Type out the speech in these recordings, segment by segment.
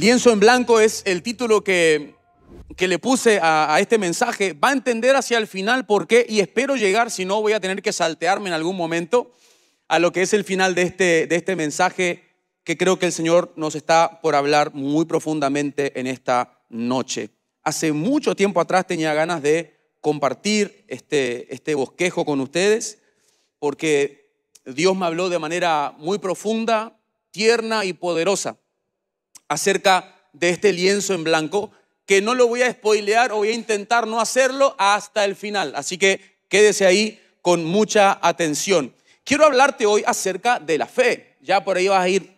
Lienzo en blanco es el título que, que le puse a, este mensaje. Va a entender hacia el final por qué y espero llegar, si no voy a tener que saltearme en algún momento a lo que es el final de este, de este mensaje que creo que el Señor nos está por hablar muy profundamente en esta noche. Hace mucho tiempo atrás tenía ganas de compartir este, este bosquejo con ustedes porque Dios me habló de manera muy profunda, tierna y poderosa acerca de este lienzo en blanco, que no lo voy a spoilear o voy a intentar no hacerlo hasta el final. Así que quédese ahí con mucha atención. Quiero hablarte hoy acerca de la fe. Ya por ahí vas a ir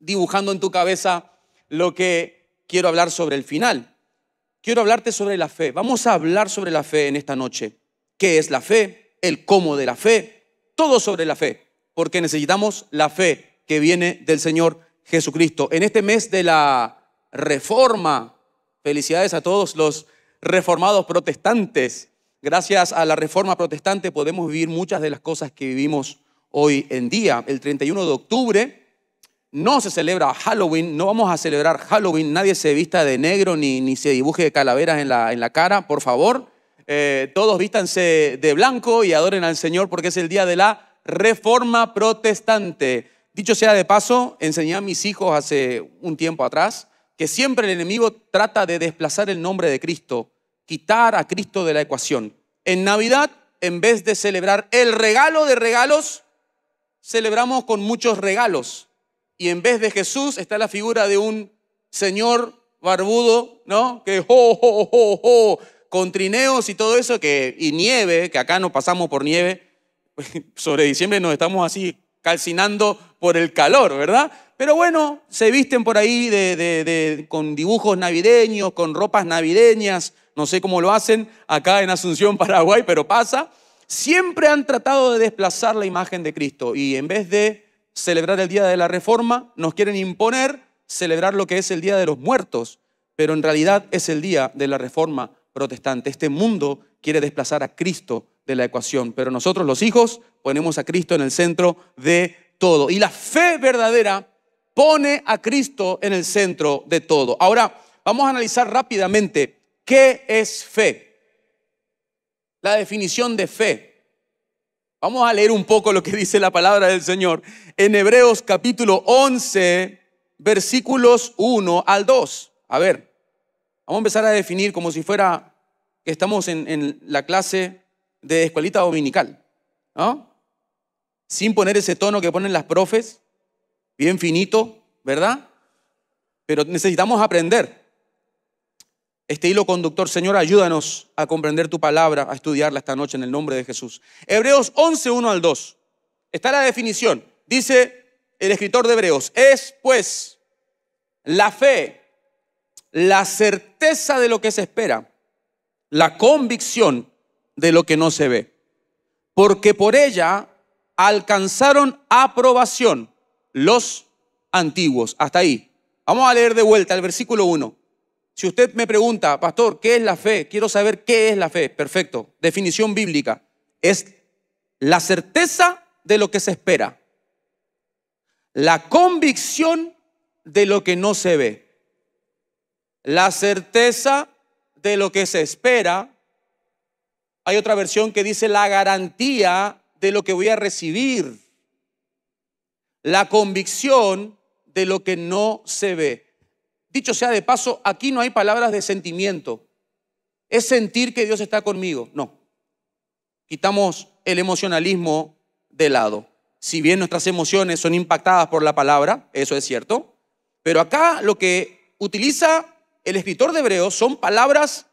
dibujando en tu cabeza lo que quiero hablar sobre el final. Quiero hablarte sobre la fe. Vamos a hablar sobre la fe en esta noche. ¿Qué es la fe? El cómo de la fe. Todo sobre la fe. Porque necesitamos la fe que viene del Señor Jesucristo. En este mes de la reforma, felicidades a todos los reformados protestantes. Gracias a la reforma protestante podemos vivir muchas de las cosas que vivimos hoy en día. El 31 de octubre no se celebra Halloween, no vamos a celebrar Halloween, nadie se vista de negro ni, ni se dibuje calaveras en la, en la cara, por favor. Eh, todos vístanse de blanco y adoren al Señor porque es el día de la reforma protestante. Dicho sea de paso, enseñé a mis hijos hace un tiempo atrás que siempre el enemigo trata de desplazar el nombre de Cristo, quitar a Cristo de la ecuación. En Navidad, en vez de celebrar el regalo de regalos, celebramos con muchos regalos. Y en vez de Jesús está la figura de un señor barbudo, ¿no? Que con trineos y todo eso, que, y nieve, que acá no pasamos por nieve. Sobre diciembre nos estamos así calcinando por el calor, ¿verdad? Pero bueno, se visten por ahí con dibujos navideños, con ropas navideñas, no sé cómo lo hacen acá en Asunción, Paraguay, pero pasa. Siempre han tratado de desplazar la imagen de Cristo y en vez de celebrar el Día de la Reforma, nos quieren imponer celebrar lo que es el Día de los Muertos, pero en realidad es el Día de la Reforma protestante. Este mundo quiere desplazar a Cristo de la ecuación. Pero nosotros los hijos ponemos a Cristo en el centro de todo. Y la fe verdadera pone a Cristo en el centro de todo. Ahora, vamos a analizar rápidamente qué es fe. La definición de fe. Vamos a leer un poco lo que dice la palabra del Señor en Hebreos capítulo 11, versículos 1 al 2. A ver, vamos a empezar a definir como si fuera que estamos en, en la clase de escuelita dominical, ¿no? Sin poner ese tono que ponen las profes, bien finito, ¿verdad? Pero necesitamos aprender este hilo conductor. Señor, ayúdanos a comprender tu palabra, a estudiarla esta noche en el nombre de Jesús. Hebreos 11, 1 al 2. Está la definición. Dice el escritor de Hebreos, es pues la fe, la certeza de lo que se espera, la convicción de lo que no se ve. Porque por ella alcanzaron aprobación los antiguos. Hasta ahí. Vamos a leer de vuelta el versículo 1. Si usted me pregunta, pastor, ¿qué es la fe? Quiero saber qué es la fe. Perfecto. Definición bíblica. Es la certeza de lo que se espera. La convicción de lo que no se ve. La certeza de lo que se espera hay otra versión que dice la garantía de lo que voy a recibir. La convicción de lo que no se ve. Dicho sea de paso, aquí no hay palabras de sentimiento. Es sentir que Dios está conmigo. No. Quitamos el emocionalismo de lado. Si bien nuestras emociones son impactadas por la palabra, eso es cierto, pero acá lo que utiliza el escritor de Hebreos son palabras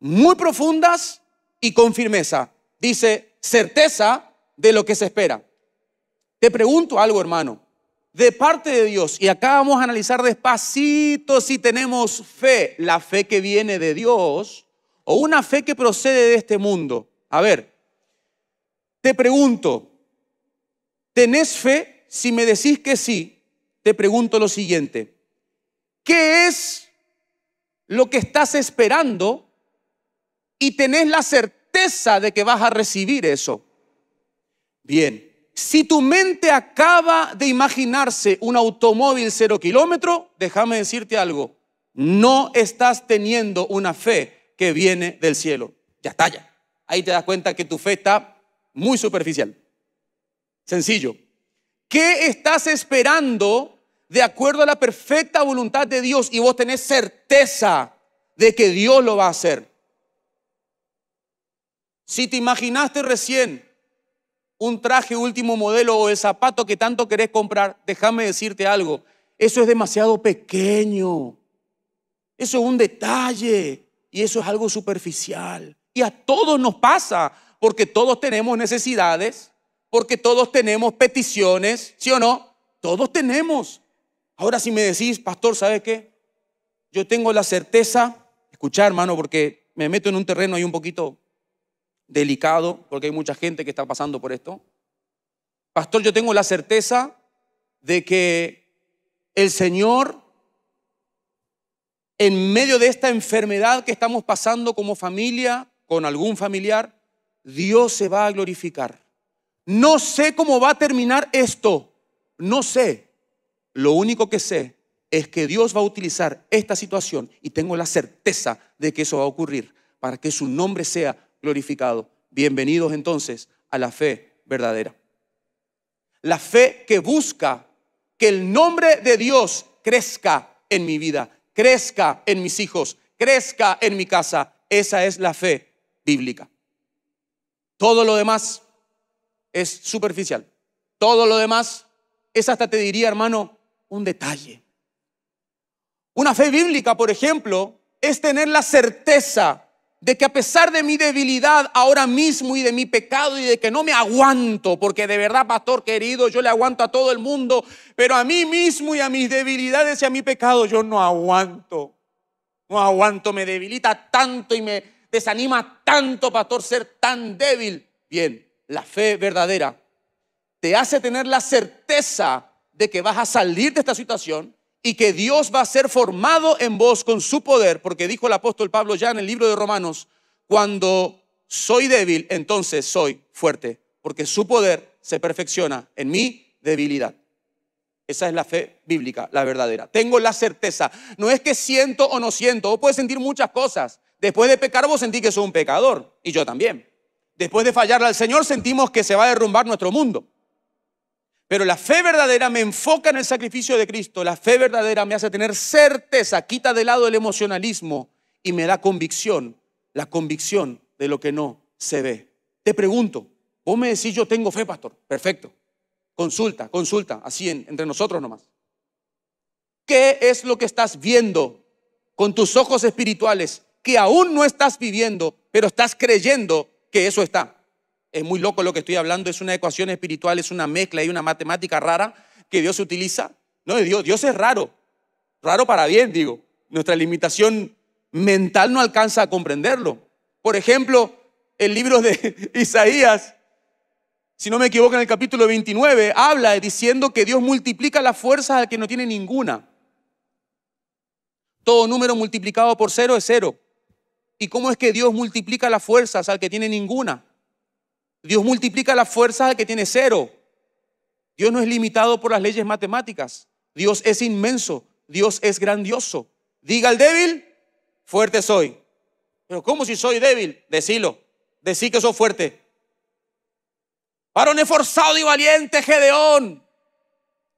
muy profundas y con firmeza. Dice, certeza de lo que se espera. Te pregunto algo, hermano. De parte de Dios, y acá vamos a analizar despacito si tenemos fe, la fe que viene de Dios o una fe que procede de este mundo. A ver, te pregunto, ¿tenés fe? Si me decís que sí, te pregunto lo siguiente. ¿Qué es lo que estás esperando y tenés la certeza de que vas a recibir eso. Bien, si tu mente acaba de imaginarse un automóvil cero kilómetro, déjame decirte algo, no estás teniendo una fe que viene del cielo. Ya está, ya. Ahí te das cuenta que tu fe está muy superficial. Sencillo. ¿Qué estás esperando de acuerdo a la perfecta voluntad de Dios y vos tenés certeza de que Dios lo va a hacer? Si te imaginaste recién un traje último modelo o el zapato que tanto querés comprar, déjame decirte algo, eso es demasiado pequeño. Eso es un detalle y eso es algo superficial. Y a todos nos pasa, porque todos tenemos necesidades, porque todos tenemos peticiones, ¿sí o no? Todos tenemos. Ahora si me decís, pastor, ¿sabes qué? Yo tengo la certeza, escuchar hermano, porque me meto en un terreno ahí un poquito delicado, porque hay mucha gente que está pasando por esto. Pastor, yo tengo la certeza de que el Señor, en medio de esta enfermedad que estamos pasando como familia, con algún familiar, Dios se va a glorificar. No sé cómo va a terminar esto, no sé. Lo único que sé es que Dios va a utilizar esta situación y tengo la certeza de que eso va a ocurrir para que su nombre sea glorificado. Bienvenidos entonces a la fe verdadera. La fe que busca que el nombre de Dios crezca en mi vida, crezca en mis hijos, crezca en mi casa. Esa es la fe bíblica. Todo lo demás es superficial. Todo lo demás es hasta, te diría hermano, un detalle. Una fe bíblica, por ejemplo, es tener la certeza de que a pesar de mi debilidad ahora mismo y de mi pecado y de que no me aguanto, porque de verdad, pastor querido, yo le aguanto a todo el mundo, pero a mí mismo y a mis debilidades y a mi pecado yo no aguanto. No aguanto, me debilita tanto y me desanima tanto, pastor, ser tan débil. Bien, la fe verdadera te hace tener la certeza de que vas a salir de esta situación, y que Dios va a ser formado en vos con su poder, porque dijo el apóstol Pablo ya en el libro de Romanos, cuando soy débil, entonces soy fuerte, porque su poder se perfecciona en mi debilidad. Esa es la fe bíblica, la verdadera. Tengo la certeza. No es que siento o no siento. Vos puedes sentir muchas cosas. Después de pecar, vos sentís que soy un pecador. Y yo también. Después de fallarle al Señor, sentimos que se va a derrumbar nuestro mundo. Pero la fe verdadera me enfoca en el sacrificio de Cristo. La fe verdadera me hace tener certeza, quita de lado el emocionalismo y me da convicción, la convicción de lo que no se ve. Te pregunto, vos me decís yo tengo fe, pastor. Perfecto. Consulta, consulta, así entre nosotros nomás. ¿Qué es lo que estás viendo con tus ojos espirituales que aún no estás viviendo, pero estás creyendo que eso está? es muy loco lo que estoy hablando, es una ecuación espiritual, es una mezcla, y una matemática rara que Dios utiliza. No, Dios, Dios es raro, raro para bien, digo. Nuestra limitación mental no alcanza a comprenderlo. Por ejemplo, el libro de Isaías, si no me equivoco, en el capítulo 29, habla diciendo que Dios multiplica las fuerzas al que no tiene ninguna. Todo número multiplicado por cero es cero. ¿Y cómo es que Dios multiplica las fuerzas al que tiene ninguna? Dios multiplica las fuerzas al que tiene cero. Dios no es limitado por las leyes matemáticas. Dios es inmenso. Dios es grandioso. Diga al débil, fuerte soy. Pero ¿cómo si soy débil? Decilo. Decí que soy fuerte. Varón esforzado y valiente, Gedeón.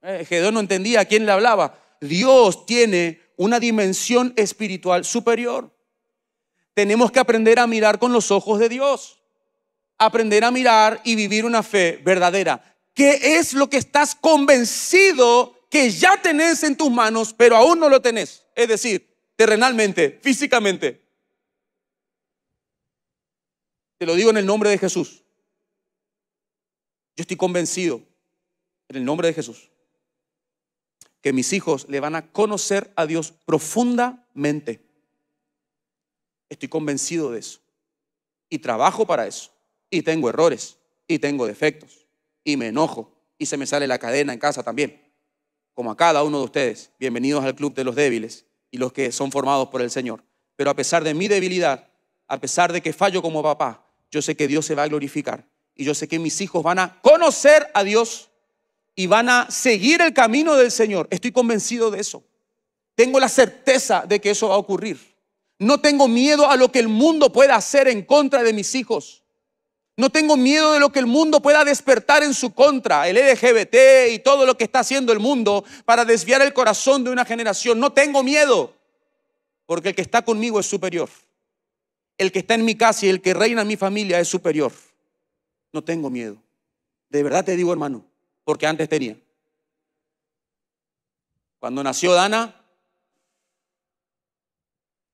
Eh, Gedeón no entendía a quién le hablaba. Dios tiene una dimensión espiritual superior. Tenemos que aprender a mirar con los ojos de Dios aprender a mirar y vivir una fe verdadera. ¿Qué es lo que estás convencido que ya tenés en tus manos, pero aún no lo tenés? Es decir, terrenalmente, físicamente. Te lo digo en el nombre de Jesús. Yo estoy convencido, en el nombre de Jesús, que mis hijos le van a conocer a Dios profundamente. Estoy convencido de eso. Y trabajo para eso y tengo errores y tengo defectos y me enojo y se me sale la cadena en casa también. Como a cada uno de ustedes, bienvenidos al club de los débiles y los que son formados por el Señor. Pero a pesar de mi debilidad, a pesar de que fallo como papá, yo sé que Dios se va a glorificar y yo sé que mis hijos van a conocer a Dios y van a seguir el camino del Señor. Estoy convencido de eso. Tengo la certeza de que eso va a ocurrir. No tengo miedo a lo que el mundo pueda hacer en contra de mis hijos. No tengo miedo de lo que el mundo pueda despertar en su contra, el LGBT y todo lo que está haciendo el mundo para desviar el corazón de una generación. No tengo miedo, porque el que está conmigo es superior. El que está en mi casa y el que reina en mi familia es superior. No tengo miedo. De verdad te digo, hermano, porque antes tenía. Cuando nació Dana,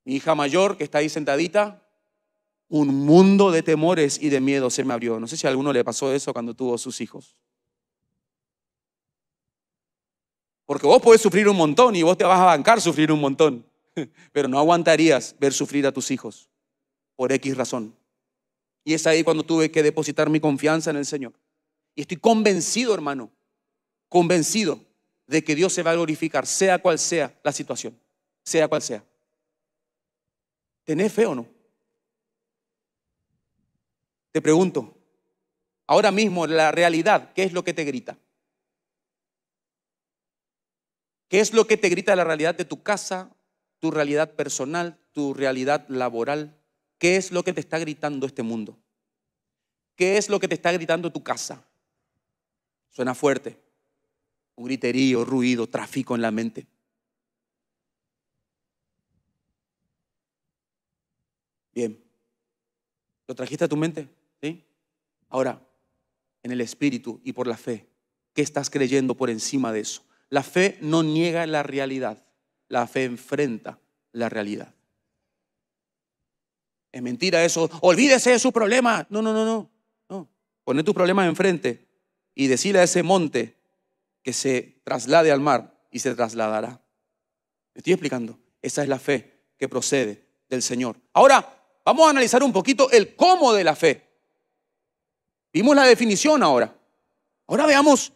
mi hija mayor, que está ahí sentadita, un mundo de temores y de miedo se me abrió. No sé si a alguno le pasó eso cuando tuvo sus hijos. Porque vos podés sufrir un montón y vos te vas a bancar sufrir un montón, pero no aguantarías ver sufrir a tus hijos por X razón. Y es ahí cuando tuve que depositar mi confianza en el Señor. Y estoy convencido, hermano, convencido de que Dios se va a glorificar, sea cual sea la situación, sea cual sea. ¿Tenés fe o no? Te pregunto, ahora mismo la realidad, ¿qué es lo que te grita? ¿Qué es lo que te grita la realidad de tu casa, tu realidad personal, tu realidad laboral? ¿Qué es lo que te está gritando este mundo? ¿Qué es lo que te está gritando tu casa? Suena fuerte. Un griterío, ruido, tráfico en la mente. Bien. ¿Lo trajiste a tu mente? Ahora, en el Espíritu y por la fe, ¿qué estás creyendo por encima de eso? La fe no niega la realidad, la fe enfrenta la realidad. Es mentira eso, olvídese de su problema. No, no, no, no. no. Poner tus problemas enfrente y decirle a ese monte que se traslade al mar y se trasladará. ¿Me estoy explicando? Esa es la fe que procede del Señor. Ahora, vamos a analizar un poquito el cómo de la fe. Vimos la definición ahora. Ahora veamos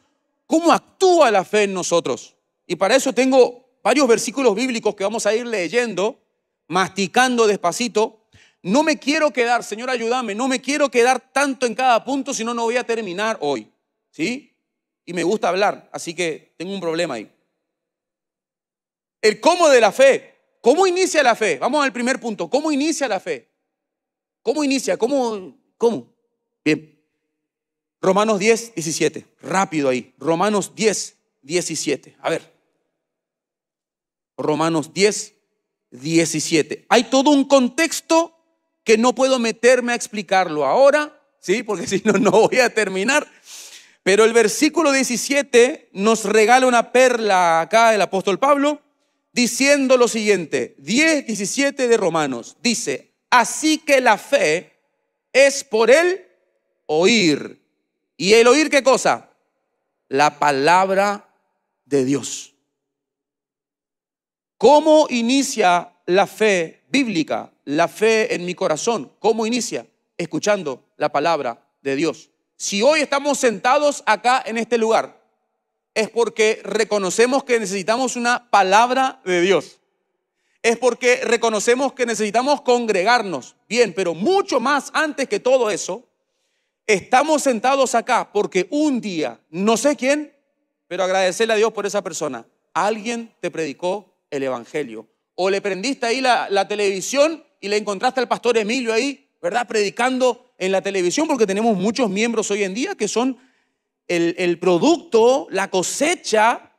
cómo actúa la fe en nosotros. Y para eso tengo varios versículos bíblicos que vamos a ir leyendo, masticando despacito. No me quiero quedar, Señor, ayúdame, no me quiero quedar tanto en cada punto, si no, no voy a terminar hoy. ¿Sí? Y me gusta hablar, así que tengo un problema ahí. El cómo de la fe. ¿Cómo inicia la fe? Vamos al primer punto. ¿Cómo inicia la fe? ¿Cómo inicia? ¿Cómo? ¿Cómo? Bien. Romanos 10, 17. Rápido ahí. Romanos 10, 17. A ver. Romanos 10, 17. Hay todo un contexto que no puedo meterme a explicarlo ahora, ¿sí? Porque si no, no voy a terminar. Pero el versículo 17 nos regala una perla acá del apóstol Pablo diciendo lo siguiente, 10, 17 de Romanos, dice, así que la fe es por el oír ¿Y el oír qué cosa? La palabra de Dios. ¿Cómo inicia la fe bíblica, la fe en mi corazón? ¿Cómo inicia? Escuchando la palabra de Dios. Si hoy estamos sentados acá en este lugar, es porque reconocemos que necesitamos una palabra de Dios. Es porque reconocemos que necesitamos congregarnos. Bien, pero mucho más antes que todo eso, Estamos sentados acá porque un día, no sé quién, pero agradecerle a Dios por esa persona. Alguien te predicó el Evangelio. O le prendiste ahí la, televisión y le encontraste al pastor Emilio ahí, ¿verdad? Predicando en la televisión, porque tenemos muchos miembros hoy en día que son el, el producto, la cosecha.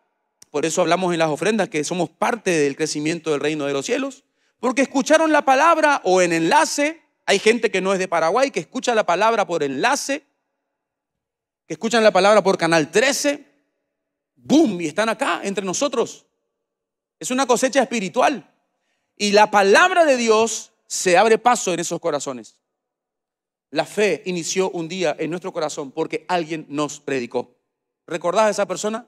Por eso hablamos en las ofrendas que somos parte del crecimiento del reino de los cielos. Porque escucharon la palabra o en enlace, hay gente que no es de Paraguay, que escucha la palabra por enlace, que escuchan la palabra por Canal 13, ¡boom! Y están acá entre nosotros. Es una cosecha espiritual. Y la palabra de Dios se abre paso en esos corazones. La fe inició un día en nuestro corazón porque alguien nos predicó. ¿Recordás a esa persona?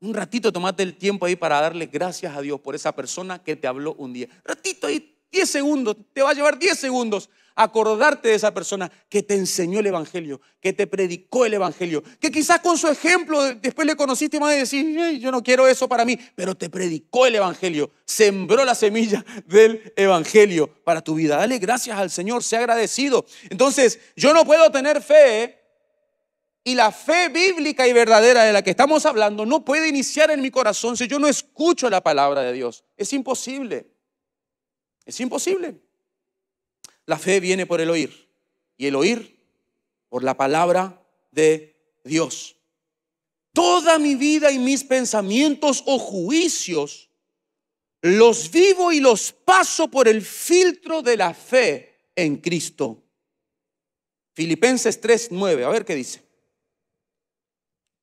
Un ratito tomate el tiempo ahí para darle gracias a Dios por esa persona que te habló un día. Ratito ahí 10 segundos, te va a llevar 10 segundos acordarte de esa persona que te enseñó el Evangelio, que te predicó el Evangelio, que quizás con su ejemplo después le conociste más y decís, yo no quiero eso para mí, pero te predicó el Evangelio, sembró la semilla del Evangelio para tu vida. Dale gracias al Señor, sea agradecido. Entonces, yo no puedo tener fe ¿eh? y la fe bíblica y verdadera de la que estamos hablando no puede iniciar en mi corazón si yo no escucho la palabra de Dios. Es imposible. Es imposible. La fe viene por el oír y el oír por la palabra de Dios. Toda mi vida y mis pensamientos o juicios los vivo y los paso por el filtro de la fe en Cristo. Filipenses 3:9, a ver qué dice.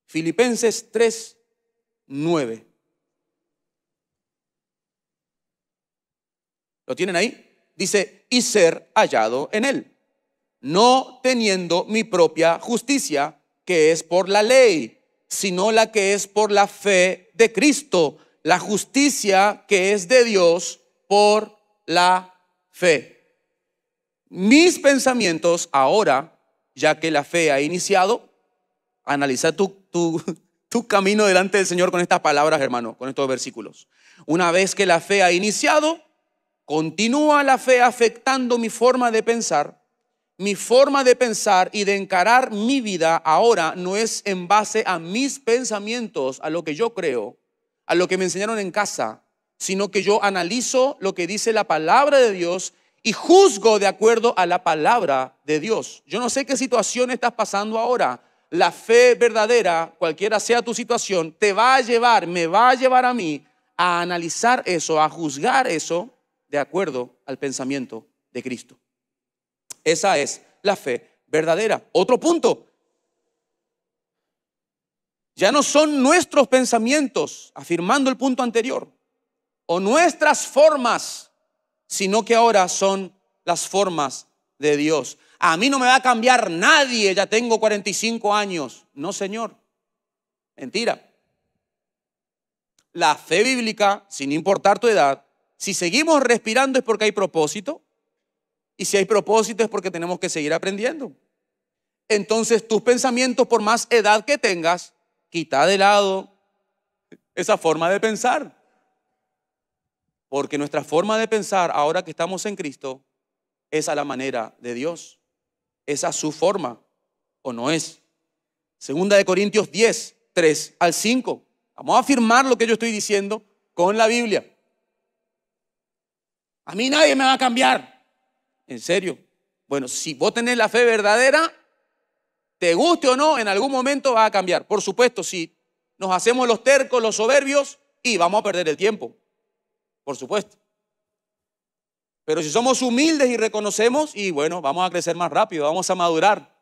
Filipenses 3:9. ¿Lo tienen ahí? Dice, y ser hallado en él, no teniendo mi propia justicia, que es por la ley, sino la que es por la fe de Cristo, la justicia que es de Dios por la fe. Mis pensamientos ahora, ya que la fe ha iniciado, analiza tu, tu camino delante del Señor con estas palabras, hermano, con estos versículos. Una vez que la fe ha iniciado, Continúa la fe afectando mi forma de pensar. Mi forma de pensar y de encarar mi vida ahora no es en base a mis pensamientos, a lo que yo creo, a lo que me enseñaron en casa, sino que yo analizo lo que dice la palabra de Dios y juzgo de acuerdo a la palabra de Dios. Yo no sé qué situación estás pasando ahora. La fe verdadera, cualquiera sea tu situación, te va a llevar, me va a llevar a mí a analizar eso, a juzgar eso de acuerdo al pensamiento de Cristo. Esa es la fe verdadera. Otro punto. Ya no son nuestros pensamientos, afirmando el punto anterior, o nuestras formas, sino que ahora son las formas de Dios. A mí no me va a cambiar nadie, ya tengo 45 años. No, Señor. Mentira. La fe bíblica, sin importar tu edad, si seguimos respirando es porque hay propósito. Y si hay propósito es porque tenemos que seguir aprendiendo. Entonces tus pensamientos, por más edad que tengas, quita de lado esa forma de pensar. Porque nuestra forma de pensar, ahora que estamos en Cristo, es a la manera de Dios. Es a su forma, o no es. Segunda de Corintios 10, 3 al 5. Vamos a afirmar lo que yo estoy diciendo con la Biblia. A mí nadie me va a cambiar. En serio. Bueno, si vos tenés la fe verdadera, te guste o no, en algún momento va a cambiar. Por supuesto, si nos hacemos los tercos, los soberbios, y vamos a perder el tiempo. Por supuesto. Pero si somos humildes y reconocemos, y bueno, vamos a crecer más rápido, vamos a madurar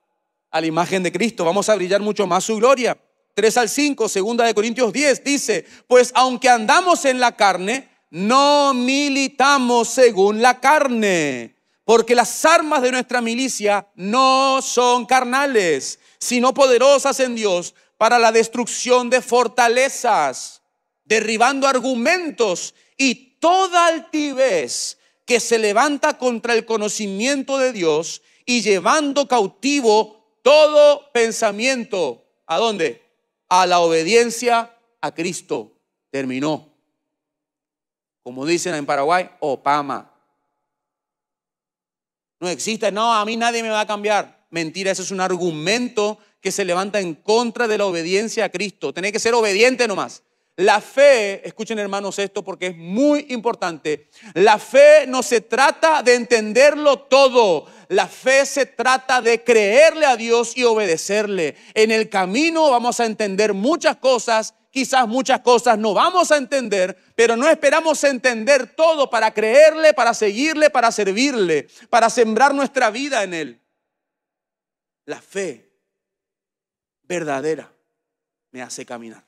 a la imagen de Cristo, vamos a brillar mucho más su gloria. 3 al 5, segunda de Corintios 10, dice, pues aunque andamos en la carne, no militamos según la carne, porque las armas de nuestra milicia no son carnales, sino poderosas en Dios para la destrucción de fortalezas, derribando argumentos y toda altivez que se levanta contra el conocimiento de Dios y llevando cautivo todo pensamiento. ¿A dónde? A la obediencia a Cristo. Terminó. Como dicen en Paraguay, opama. No existe, no, a mí nadie me va a cambiar. Mentira, ese es un argumento que se levanta en contra de la obediencia a Cristo. Tenés que ser obediente nomás. La fe, escuchen hermanos esto porque es muy importante, la fe no se trata de entenderlo todo, la fe se trata de creerle a Dios y obedecerle. En el camino vamos a entender muchas cosas Quizás muchas cosas no vamos a entender, pero no esperamos entender todo para creerle, para seguirle, para servirle, para sembrar nuestra vida en Él. La fe verdadera me hace caminar.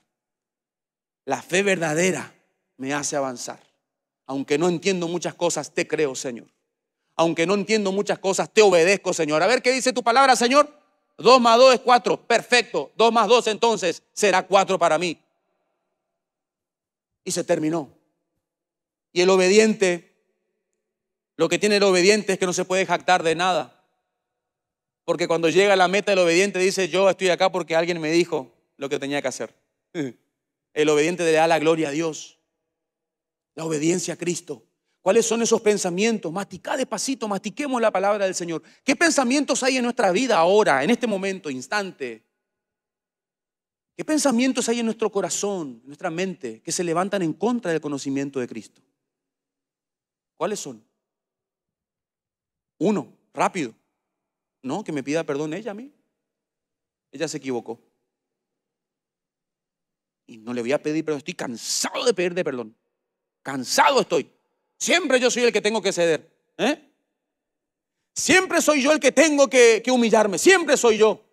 La fe verdadera me hace avanzar. Aunque no entiendo muchas cosas, te creo, Señor. Aunque no entiendo muchas cosas, te obedezco, Señor. A ver qué dice tu palabra, Señor. Dos más dos es cuatro, Perfecto. Dos más dos, entonces será cuatro para mí y se terminó. Y el obediente, lo que tiene el obediente es que no se puede jactar de nada. Porque cuando llega a la meta, el obediente dice, yo estoy acá porque alguien me dijo lo que tenía que hacer. El obediente le da la gloria a Dios, la obediencia a Cristo. ¿Cuáles son esos pensamientos? de pasito, mastiquemos la palabra del Señor. ¿Qué pensamientos hay en nuestra vida ahora, en este momento, instante? ¿Qué pensamientos hay en nuestro corazón, en nuestra mente, que se levantan en contra del conocimiento de Cristo? ¿Cuáles son? Uno, rápido. No, que me pida perdón ella a mí. Ella se equivocó. Y no le voy a pedir perdón. Estoy cansado de pedirle perdón. Cansado estoy. Siempre yo soy el que tengo que ceder. ¿eh? Siempre soy yo el que tengo que humillarme. Siempre soy yo.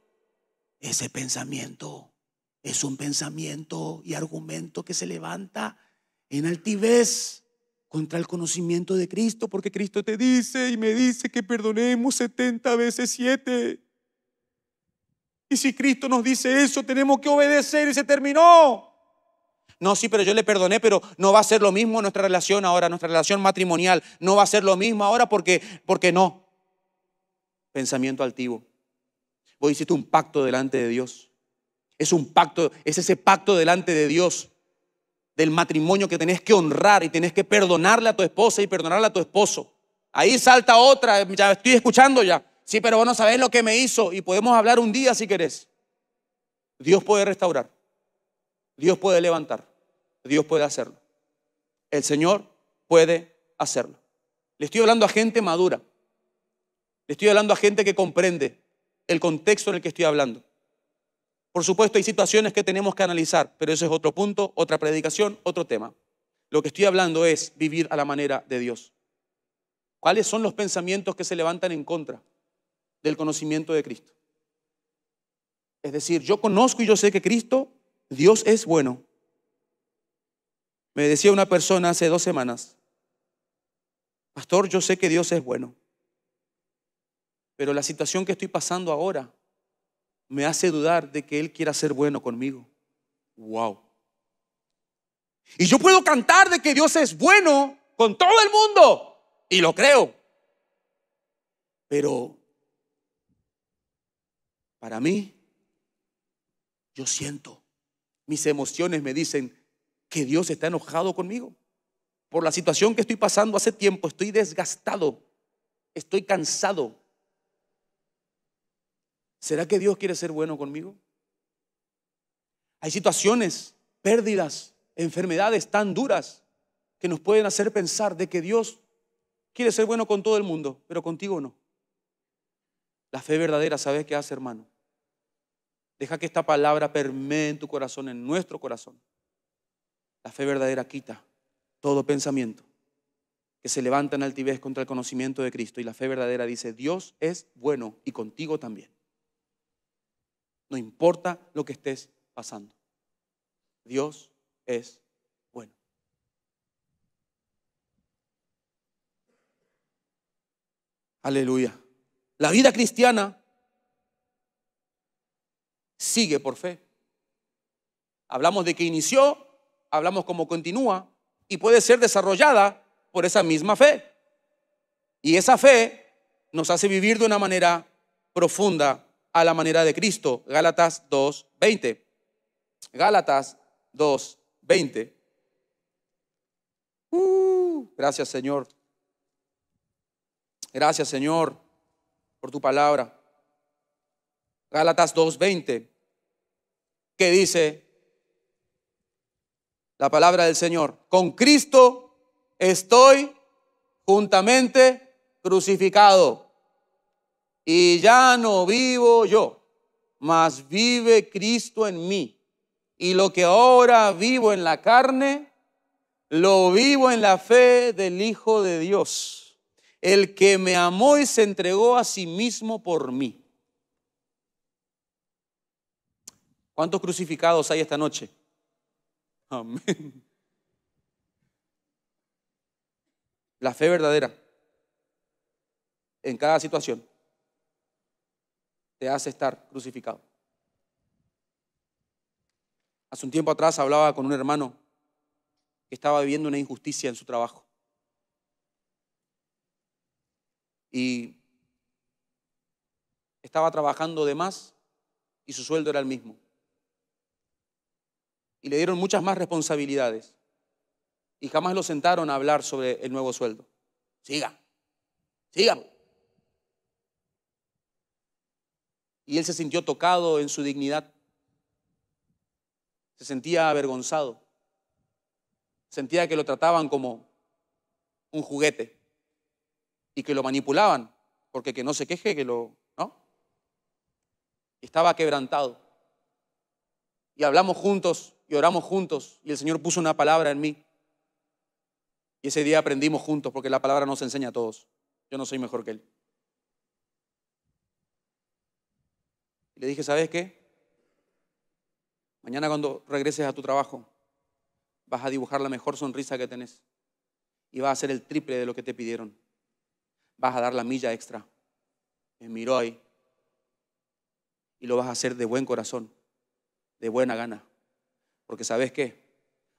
Ese pensamiento es un pensamiento y argumento que se levanta en altivez contra el conocimiento de Cristo, porque Cristo te dice y me dice que perdonemos 70 veces 7. Y si Cristo nos dice eso, tenemos que obedecer y se terminó. No, sí, pero yo le perdoné, pero no va a ser lo mismo nuestra relación ahora, nuestra relación matrimonial. No va a ser lo mismo ahora porque, porque no. Pensamiento altivo. Vos hiciste un pacto delante de Dios. Es un pacto, es ese pacto delante de Dios, del matrimonio que tenés que honrar y tenés que perdonarle a tu esposa y perdonarle a tu esposo. Ahí salta otra, ya estoy escuchando ya. Sí, pero vos no sabés lo que me hizo y podemos hablar un día si querés. Dios puede restaurar, Dios puede levantar, Dios puede hacerlo. El Señor puede hacerlo. Le estoy hablando a gente madura, le estoy hablando a gente que comprende el contexto en el que estoy hablando. Por supuesto, hay situaciones que tenemos que analizar, pero eso es otro punto, otra predicación, otro tema. Lo que estoy hablando es vivir a la manera de Dios. ¿Cuáles son los pensamientos que se levantan en contra del conocimiento de Cristo? Es decir, yo conozco y yo sé que Cristo, Dios es bueno. Me decía una persona hace dos semanas, Pastor, yo sé que Dios es bueno, pero la situación que estoy pasando ahora me hace dudar de que Él quiera ser bueno conmigo. Wow. Y yo puedo cantar de que Dios es bueno con todo el mundo. Y lo creo. Pero para mí, yo siento, mis emociones me dicen que Dios está enojado conmigo. Por la situación que estoy pasando hace tiempo, estoy desgastado, estoy cansado, ¿Será que Dios quiere ser bueno conmigo? Hay situaciones, pérdidas, enfermedades tan duras que nos pueden hacer pensar de que Dios quiere ser bueno con todo el mundo, pero contigo no. La fe verdadera, ¿sabes qué hace, hermano? Deja que esta palabra permee en tu corazón, en nuestro corazón. La fe verdadera quita todo pensamiento que se levanta en altivez contra el conocimiento de Cristo. Y la fe verdadera dice, Dios es bueno y contigo también. No importa lo que estés pasando. Dios es bueno. Aleluya. La vida cristiana sigue por fe. Hablamos de que inició, hablamos cómo continúa y puede ser desarrollada por esa misma fe. Y esa fe nos hace vivir de una manera profunda a la manera de Cristo. Gálatas 2.20. Gálatas 2.20. Uh, gracias Señor. Gracias Señor por tu palabra. Gálatas 2.20. Que dice la palabra del Señor. Con Cristo estoy juntamente crucificado. Y ya no vivo yo, mas vive Cristo en mí. Y lo que ahora vivo en la carne, lo vivo en la fe del Hijo de Dios, el que me amó y se entregó a sí mismo por mí. ¿Cuántos crucificados hay esta noche? Amén. La fe verdadera en cada situación te hace estar crucificado. Hace un tiempo atrás hablaba con un hermano que estaba viviendo una injusticia en su trabajo. Y estaba trabajando de más y su sueldo era el mismo. Y le dieron muchas más responsabilidades. Y jamás lo sentaron a hablar sobre el nuevo sueldo. Siga, siga, Y él se sintió tocado en su dignidad. Se sentía avergonzado. Sentía que lo trataban como un juguete y que lo manipulaban, porque que no se queje, que lo... ¿no? Estaba quebrantado. Y hablamos juntos y oramos juntos y el Señor puso una palabra en mí. Y ese día aprendimos juntos porque la palabra nos enseña a todos. Yo no soy mejor que Él. Y le dije, ¿sabes qué? Mañana cuando regreses a tu trabajo, vas a dibujar la mejor sonrisa que tenés y vas a hacer el triple de lo que te pidieron. Vas a dar la milla extra. Me miró ahí y lo vas a hacer de buen corazón, de buena gana. Porque sabes qué?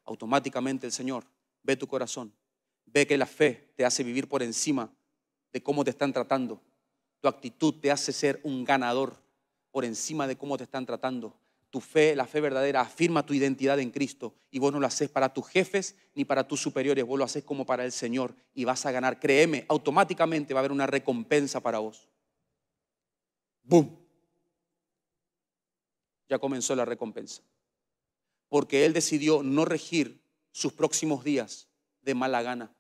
Automáticamente el Señor ve tu corazón, ve que la fe te hace vivir por encima de cómo te están tratando. Tu actitud te hace ser un ganador por encima de cómo te están tratando. Tu fe, la fe verdadera, afirma tu identidad en Cristo y vos no lo haces para tus jefes ni para tus superiores, vos lo haces como para el Señor y vas a ganar. Créeme, automáticamente va a haber una recompensa para vos. ¡Bum! Ya comenzó la recompensa. Porque Él decidió no regir sus próximos días de mala gana,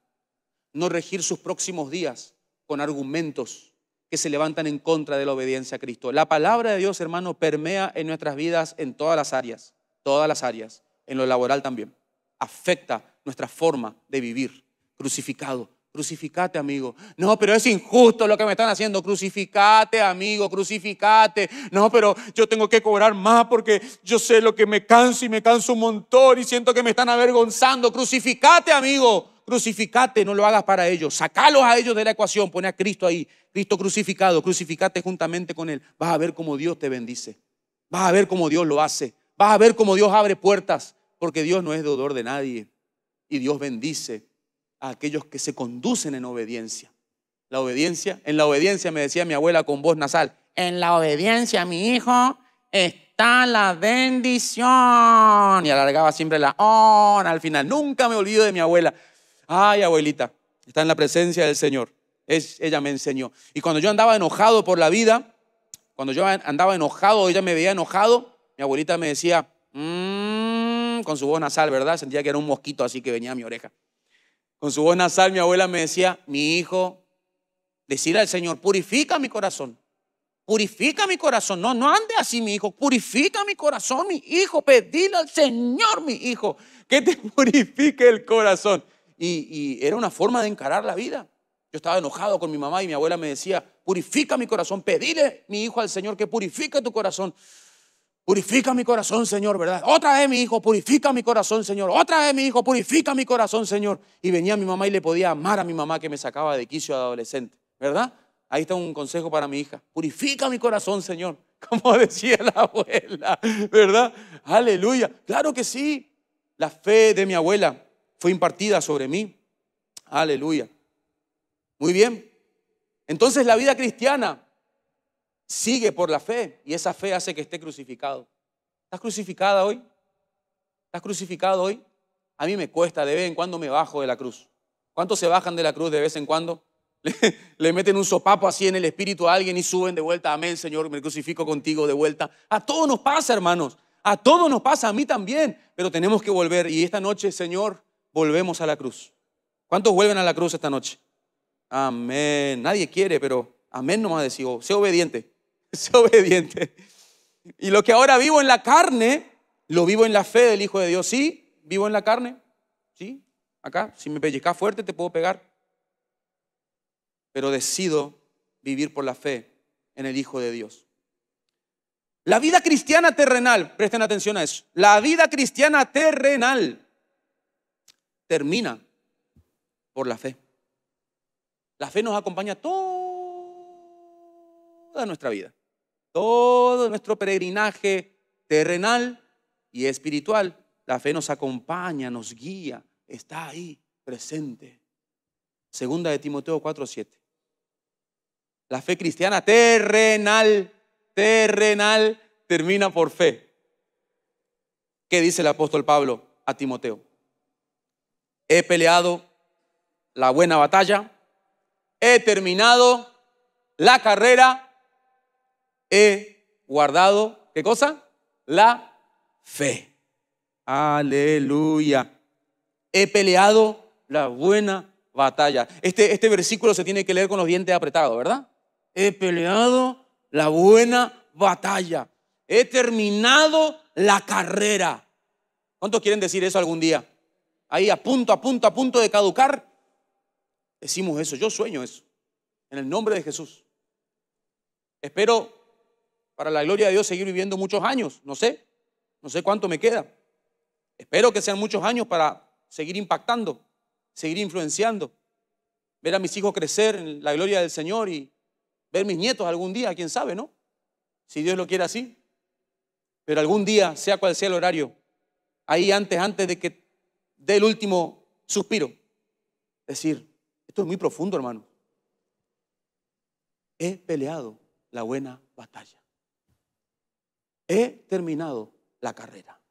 no regir sus próximos días con argumentos que se levantan en contra de la obediencia a Cristo. La palabra de Dios, hermano, permea en nuestras vidas en todas las áreas, todas las áreas, en lo laboral también. Afecta nuestra forma de vivir. Crucificado, crucificate, amigo. No, pero es injusto lo que me están haciendo. Crucificate, amigo, crucificate. No, pero yo tengo que cobrar más porque yo sé lo que me canso y me canso un montón y siento que me están avergonzando. Crucificate, amigo crucifícate, no lo hagas para ellos. Sacalos a ellos de la ecuación, pone a Cristo ahí. Cristo crucificado, crucifícate juntamente con Él. Vas a ver cómo Dios te bendice. Vas a ver cómo Dios lo hace. Vas a ver cómo Dios abre puertas, porque Dios no es deudor de nadie. Y Dios bendice a aquellos que se conducen en obediencia. La obediencia, en la obediencia me decía mi abuela con voz nasal, en la obediencia mi hijo está la bendición. Y alargaba siempre la on al final. Nunca me olvido de mi abuela ay abuelita, está en la presencia del Señor. Es, ella me enseñó. Y cuando yo andaba enojado por la vida, cuando yo andaba enojado, ella me veía enojado, mi abuelita me decía, mm", con su voz nasal, ¿verdad? Sentía que era un mosquito así que venía a mi oreja. Con su voz nasal mi abuela me decía, mi hijo, decirle al Señor, purifica mi corazón, purifica mi corazón, no, no ande así mi hijo, purifica mi corazón, mi hijo, pedile al Señor, mi hijo, que te purifique el corazón y, era una forma de encarar la vida. Yo estaba enojado con mi mamá y mi abuela me decía, purifica mi corazón, pedile mi hijo al Señor que purifique tu corazón. Purifica mi corazón, Señor, ¿verdad? Otra vez mi hijo, purifica mi corazón, Señor. Otra vez mi hijo, purifica mi corazón, Señor. Y venía mi mamá y le podía amar a mi mamá que me sacaba de quicio de adolescente, ¿verdad? Ahí está un consejo para mi hija. Purifica mi corazón, Señor. Como decía la abuela, ¿verdad? Aleluya. Claro que sí. La fe de mi abuela fue impartida sobre mí. Aleluya. Muy bien. Entonces la vida cristiana sigue por la fe y esa fe hace que esté crucificado. ¿Estás crucificada hoy? ¿Estás crucificado hoy? A mí me cuesta, de vez en cuando me bajo de la cruz. ¿Cuántos se bajan de la cruz de vez en cuando? Le, meten un sopapo así en el espíritu a alguien y suben de vuelta. Amén, Señor, me crucifico contigo de vuelta. A todos nos pasa, hermanos. A todos nos pasa, a mí también. Pero tenemos que volver. Y esta noche, Señor, volvemos a la cruz. ¿Cuántos vuelven a la cruz esta noche? Amén. Nadie quiere, pero amén nomás decido. Oh, sé obediente. Sé obediente. Y lo que ahora vivo en la carne, lo vivo en la fe del Hijo de Dios. Sí, vivo en la carne. Sí, acá. Si me pellizcas fuerte, te puedo pegar. Pero decido vivir por la fe en el Hijo de Dios. La vida cristiana terrenal, presten atención a eso. La vida cristiana terrenal termina por la fe. La fe nos acompaña toda nuestra vida, todo nuestro peregrinaje terrenal y espiritual. La fe nos acompaña, nos guía, está ahí, presente. Segunda de Timoteo 4:7. La fe cristiana terrenal, terrenal, termina por fe. ¿Qué dice el apóstol Pablo a Timoteo? he peleado la buena batalla, he terminado la carrera, he guardado, ¿qué cosa? La fe. Aleluya. He peleado la buena batalla. Este, este versículo se tiene que leer con los dientes apretados, ¿verdad? He peleado la buena batalla. He terminado la carrera. ¿Cuántos quieren decir eso algún día? ahí a punto, a punto, a punto de caducar, decimos eso. Yo sueño eso, en el nombre de Jesús. Espero, para la gloria de Dios, seguir viviendo muchos años. No sé, no sé cuánto me queda. Espero que sean muchos años para seguir impactando, seguir influenciando, ver a mis hijos crecer en la gloria del Señor y ver mis nietos algún día, quién sabe, ¿no? Si Dios lo quiere así. Pero algún día, sea cual sea el horario, ahí antes, antes de que del último suspiro. Es decir, esto es muy profundo, hermano. He peleado la buena batalla. He terminado la carrera.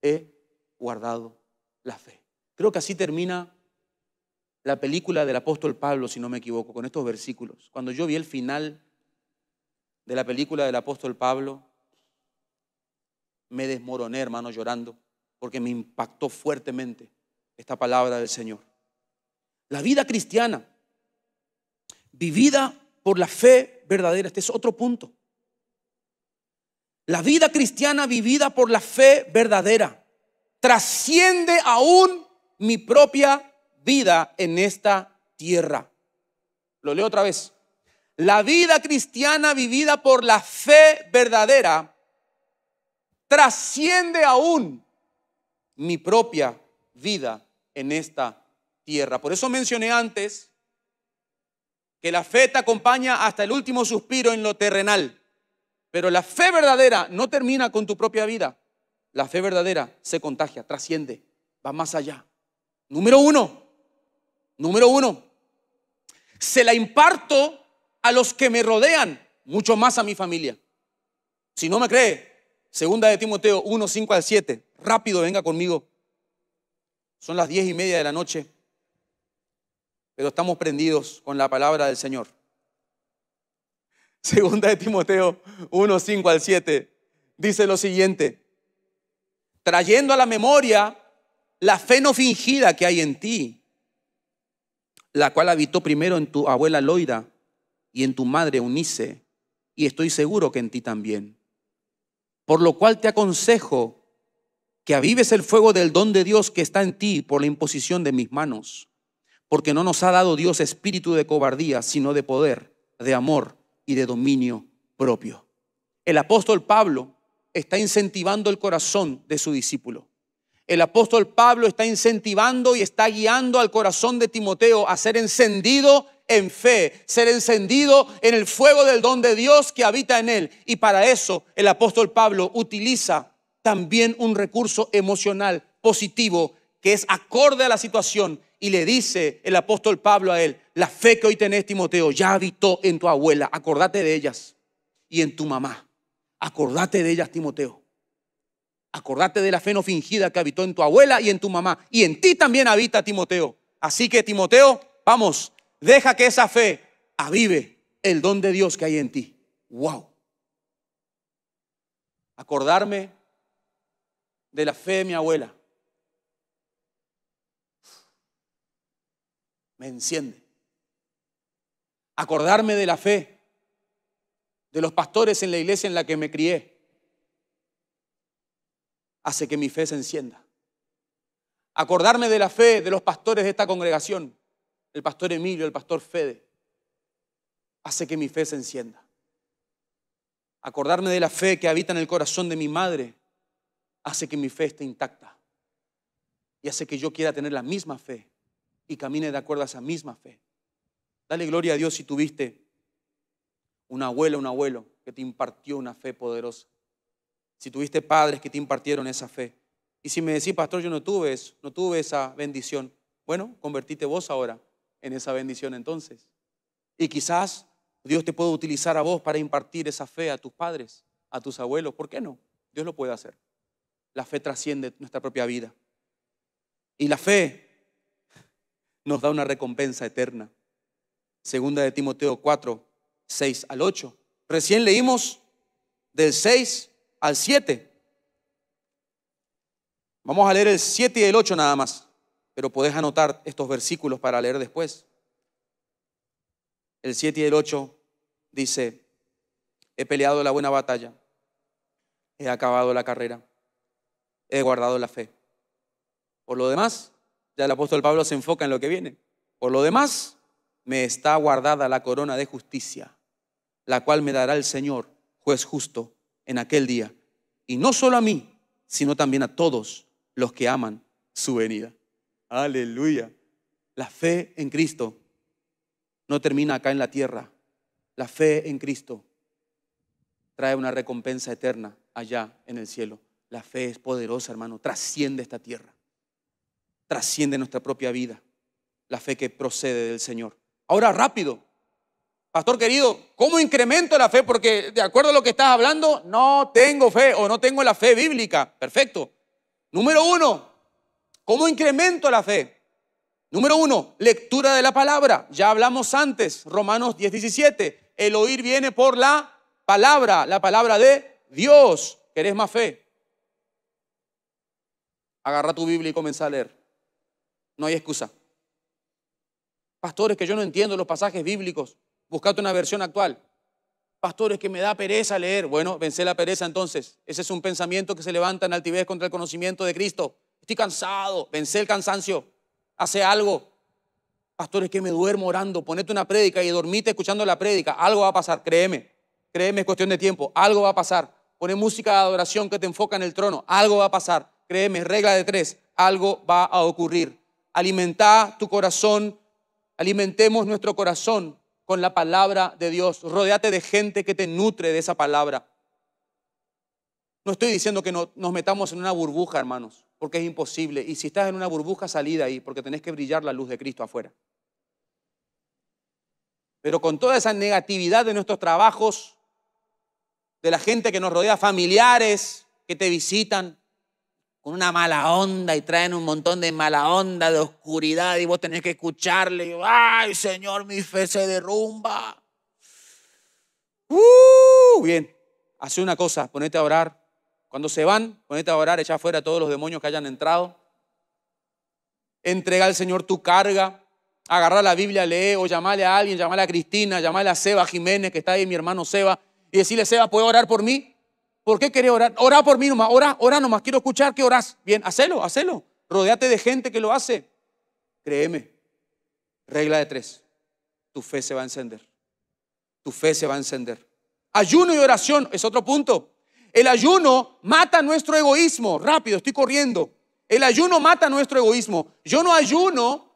He guardado la fe. Creo que así termina la película del apóstol Pablo, si no me equivoco, con estos versículos. Cuando yo vi el final de la película del apóstol Pablo, me desmoroné, hermano, llorando porque me impactó fuertemente esta palabra del Señor. La vida cristiana, vivida por la fe verdadera, este es otro punto. La vida cristiana vivida por la fe verdadera trasciende aún mi propia vida en esta tierra. Lo leo otra vez. La vida cristiana vivida por la fe verdadera trasciende aún mi propia vida en esta tierra. Por eso mencioné antes que la fe te acompaña hasta el último suspiro en lo terrenal. Pero la fe verdadera no termina con tu propia vida. La fe verdadera se contagia, trasciende, va más allá. Número uno, número uno, se la imparto a los que me rodean, mucho más a mi familia. Si no me cree, Segunda de Timoteo 1, 5 al 7. Rápido, venga conmigo. Son las diez y media de la noche, pero estamos prendidos con la palabra del Señor. Segunda de Timoteo 1, 5 al 7. Dice lo siguiente. Trayendo a la memoria la fe no fingida que hay en ti, la cual habitó primero en tu abuela Loida y en tu madre Unice, y estoy seguro que en ti también. Por lo cual te aconsejo que avives el fuego del don de Dios que está en ti por la imposición de mis manos. Porque no nos ha dado Dios espíritu de cobardía, sino de poder, de amor y de dominio propio. El apóstol Pablo está incentivando el corazón de su discípulo. El apóstol Pablo está incentivando y está guiando al corazón de Timoteo a ser encendido en fe, ser encendido en el fuego del don de Dios que habita en él. Y para eso el apóstol Pablo utiliza también un recurso emocional positivo que es acorde a la situación. Y le dice el apóstol Pablo a él, la fe que hoy tenés, Timoteo, ya habitó en tu abuela, acordate de ellas, y en tu mamá, acordate de ellas, Timoteo. Acordate de la fe no fingida que habitó en tu abuela y en tu mamá. Y en ti también habita Timoteo. Así que Timoteo, vamos, deja que esa fe avive el don de Dios que hay en ti. ¡Wow! Acordarme de la fe de mi abuela me enciende. Acordarme de la fe de los pastores en la iglesia en la que me crié hace que mi fe se encienda. Acordarme de la fe de los pastores de esta congregación, el pastor Emilio, el pastor Fede, hace que mi fe se encienda. Acordarme de la fe que habita en el corazón de mi madre hace que mi fe esté intacta y hace que yo quiera tener la misma fe y camine de acuerdo a esa misma fe. Dale gloria a Dios si tuviste un abuela, un abuelo que te impartió una fe poderosa si tuviste padres que te impartieron esa fe. Y si me decís, pastor, yo no tuve no tuve esa bendición, bueno, convertite vos ahora en esa bendición entonces. Y quizás Dios te puede utilizar a vos para impartir esa fe a tus padres, a tus abuelos. ¿Por qué no? Dios lo puede hacer. La fe trasciende nuestra propia vida. Y la fe nos da una recompensa eterna. Segunda de Timoteo 4, 6 al 8. Recién leímos del 6 al 7. Vamos a leer el 7 y el 8 nada más, pero podés anotar estos versículos para leer después. El 7 y el 8 dice, he peleado la buena batalla, he acabado la carrera, he guardado la fe. Por lo demás, ya el apóstol Pablo se enfoca en lo que viene. Por lo demás, me está guardada la corona de justicia, la cual me dará el Señor, juez justo, en aquel día. Y no solo a mí, sino también a todos los que aman su venida. Aleluya. La fe en Cristo no termina acá en la tierra. La fe en Cristo trae una recompensa eterna allá en el cielo. La fe es poderosa, hermano, trasciende esta tierra, trasciende nuestra propia vida, la fe que procede del Señor. Ahora rápido, Pastor querido, ¿cómo incremento la fe? Porque de acuerdo a lo que estás hablando, no tengo fe o no tengo la fe bíblica. Perfecto. Número uno, ¿cómo incremento la fe? Número uno, lectura de la palabra. Ya hablamos antes, Romanos 10, 17. El oír viene por la palabra, la palabra de Dios. ¿Querés más fe? Agarra tu Biblia y comienza a leer. No hay excusa. Pastores, que yo no entiendo los pasajes bíblicos. Buscate una versión actual. pastores que me da pereza leer. Bueno, vencé la pereza entonces. Ese es un pensamiento que se levanta en altivez contra el conocimiento de Cristo. Estoy cansado, vencé el cansancio. Hace algo. pastores que me duermo orando. Ponete una prédica y dormite escuchando la prédica. Algo va a pasar, créeme. Créeme, es cuestión de tiempo. Algo va a pasar. Pone música de adoración que te enfoca en el trono. Algo va a pasar. Créeme, regla de tres. Algo va a ocurrir. Alimenta tu corazón. Alimentemos nuestro corazón con la palabra de Dios. Rodéate de gente que te nutre de esa palabra. No estoy diciendo que nos metamos en una burbuja, hermanos, porque es imposible. Y si estás en una burbuja, salí de ahí, porque tenés que brillar la luz de Cristo afuera. Pero con toda esa negatividad de nuestros trabajos, de la gente que nos rodea, familiares que te visitan, con una mala onda y traen un montón de mala onda, de oscuridad y vos tenés que escucharle. Y, Ay, Señor, mi fe se derrumba. Uh, bien, hace una cosa, ponete a orar. Cuando se van, ponete a orar, echa fuera a todos los demonios que hayan entrado. Entrega al Señor tu carga. Agarra la Biblia, lee o llamale a alguien, llamale a Cristina, llamale a Seba Jiménez, que está ahí mi hermano Seba, y decirle, Seba, ¿puedo orar por mí? ¿Por qué querés orar? Ora por mí nomás, Ora, ora nomás, quiero escuchar que orás. Bien, hacelo, hacelo. Rodéate de gente que lo hace. Créeme, regla de tres, tu fe se va a encender. Tu fe se va a encender. Ayuno y oración es otro punto. El ayuno mata nuestro egoísmo. Rápido, estoy corriendo. El ayuno mata nuestro egoísmo. Yo no ayuno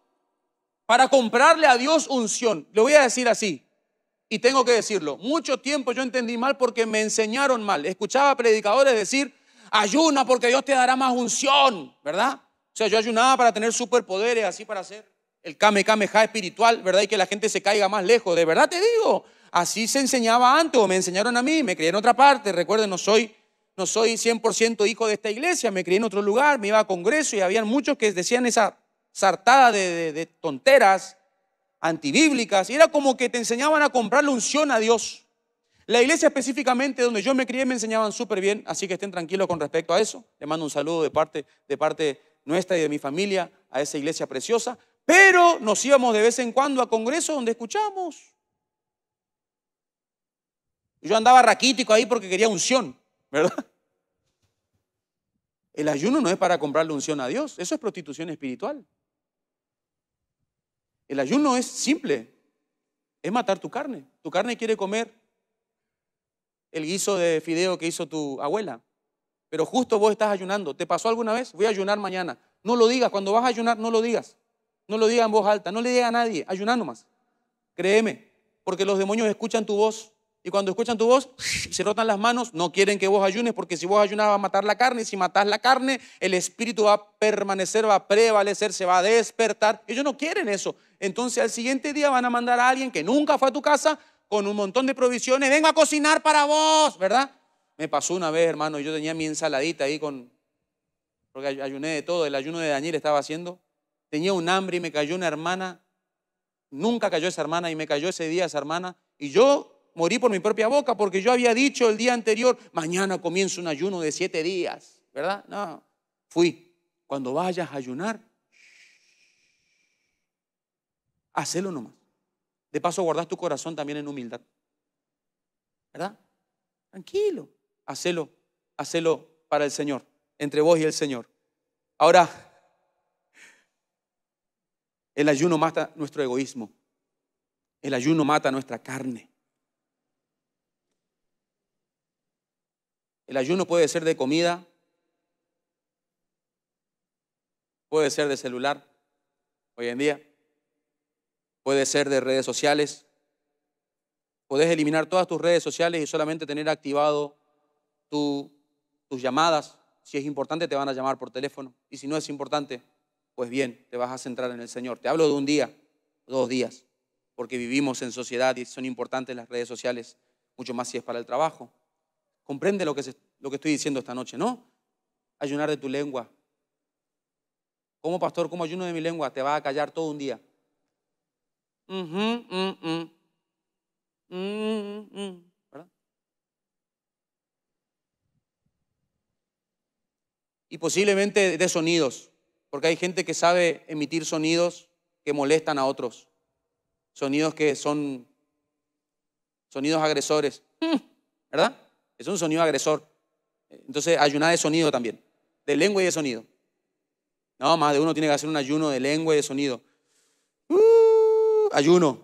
para comprarle a Dios unción. Lo voy a decir así y tengo que decirlo, mucho tiempo yo entendí mal porque me enseñaron mal. Escuchaba predicadores decir, ayuna porque Dios te dará más unción, ¿verdad? O sea, yo ayunaba para tener superpoderes, así para hacer el kame espiritual, ¿verdad? Y que la gente se caiga más lejos. De verdad te digo, así se enseñaba antes o me enseñaron a mí, me crié en otra parte. Recuerden, no soy, no soy 100% hijo de esta iglesia, me crié en otro lugar, me iba a congreso y habían muchos que decían esa sartada de tonteras antibíblicas, y era como que te enseñaban a comprar la unción a Dios. La iglesia específicamente donde yo me crié me enseñaban súper bien, así que estén tranquilos con respecto a eso. Le mando un saludo de parte, de parte nuestra y de mi familia a esa iglesia preciosa, pero nos íbamos de vez en cuando a congresos donde escuchamos. Yo andaba raquítico ahí porque quería unción, ¿verdad? El ayuno no es para comprarle unción a Dios, eso es prostitución espiritual. El ayuno es simple, es matar tu carne. Tu carne quiere comer el guiso de fideo que hizo tu abuela, pero justo vos estás ayunando. ¿Te pasó alguna vez? Voy a ayunar mañana. No lo digas, cuando vas a ayunar, no lo digas. No lo digas en voz alta, no le digas a nadie, ayuná nomás. Créeme, porque los demonios escuchan tu voz. Y cuando escuchan tu voz, se rotan las manos, no quieren que vos ayunes, porque si vos ayunas va a matar la carne, y si matás la carne, el espíritu va a permanecer, va a prevalecer, se va a despertar. Ellos no quieren eso. Entonces al siguiente día van a mandar a alguien que nunca fue a tu casa con un montón de provisiones, vengo a cocinar para vos, ¿verdad? Me pasó una vez, hermano, yo tenía mi ensaladita ahí con, porque ayuné de todo, el ayuno de Daniel estaba haciendo, tenía un hambre y me cayó una hermana, nunca cayó esa hermana y me cayó ese día esa hermana, y yo morí por mi propia boca porque yo había dicho el día anterior, mañana comienzo un ayuno de siete días, ¿verdad? No, fui. Cuando vayas a ayunar, Hacelo nomás. De paso, guardas tu corazón también en humildad. ¿Verdad? Tranquilo. Hacelo. Hacelo para el Señor. Entre vos y el Señor. Ahora, el ayuno mata nuestro egoísmo. El ayuno mata nuestra carne. El ayuno puede ser de comida, puede ser de celular, hoy en día, puede ser de redes sociales. puedes eliminar todas tus redes sociales y solamente tener activado tus llamadas. Si es importante, te van a llamar por teléfono. Y si no es importante, pues bien, te vas a centrar en el Señor. Te hablo de un día, dos días, porque vivimos en sociedad y son importantes las redes sociales, mucho más si es para el trabajo. Comprende lo que, lo que estoy diciendo esta noche, ¿no? Ayunar de tu lengua. Como pastor, como ayuno de mi lengua, te va a callar todo un día. Y posiblemente de sonidos, porque hay gente que sabe emitir sonidos que molestan a otros, sonidos que son sonidos agresores, ¿verdad? Es un sonido agresor. Entonces, ayunar de sonido también, de lengua y de sonido. No, más de uno tiene que hacer un ayuno de lengua y de sonido ayuno.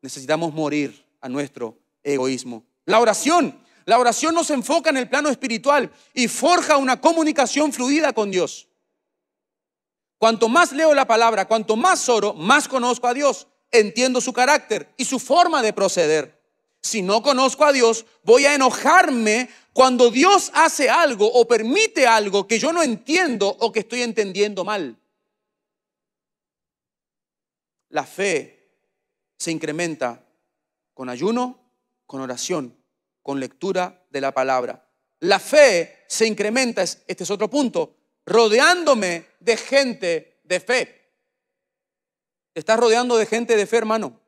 Necesitamos morir a nuestro egoísmo. La oración. La oración nos enfoca en el plano espiritual y forja una comunicación fluida con Dios. Cuanto más leo la palabra, cuanto más oro, más conozco a Dios, entiendo su carácter y su forma de proceder. Si no conozco a Dios, voy a enojarme cuando Dios hace algo o permite algo que yo no entiendo o que estoy entendiendo mal. La fe se incrementa con ayuno, con oración, con lectura de la palabra. La fe se incrementa, este es otro punto, rodeándome de gente de fe. Te estás rodeando de gente de fe, hermano.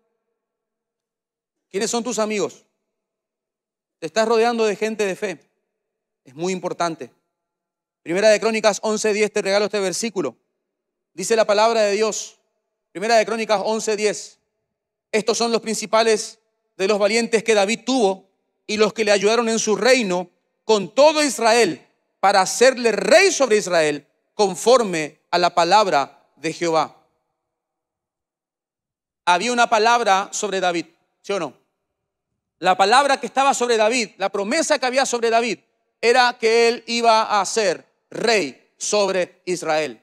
¿Quiénes son tus amigos? Te estás rodeando de gente de fe. Es muy importante. Primera de Crónicas 11:10, te regalo este versículo. Dice la palabra de Dios. Primera de Crónicas 11:10. Estos son los principales de los valientes que David tuvo y los que le ayudaron en su reino con todo Israel para hacerle rey sobre Israel conforme a la palabra de Jehová. Había una palabra sobre David, ¿sí o no? La palabra que estaba sobre David, la promesa que había sobre David, era que él iba a ser rey sobre Israel.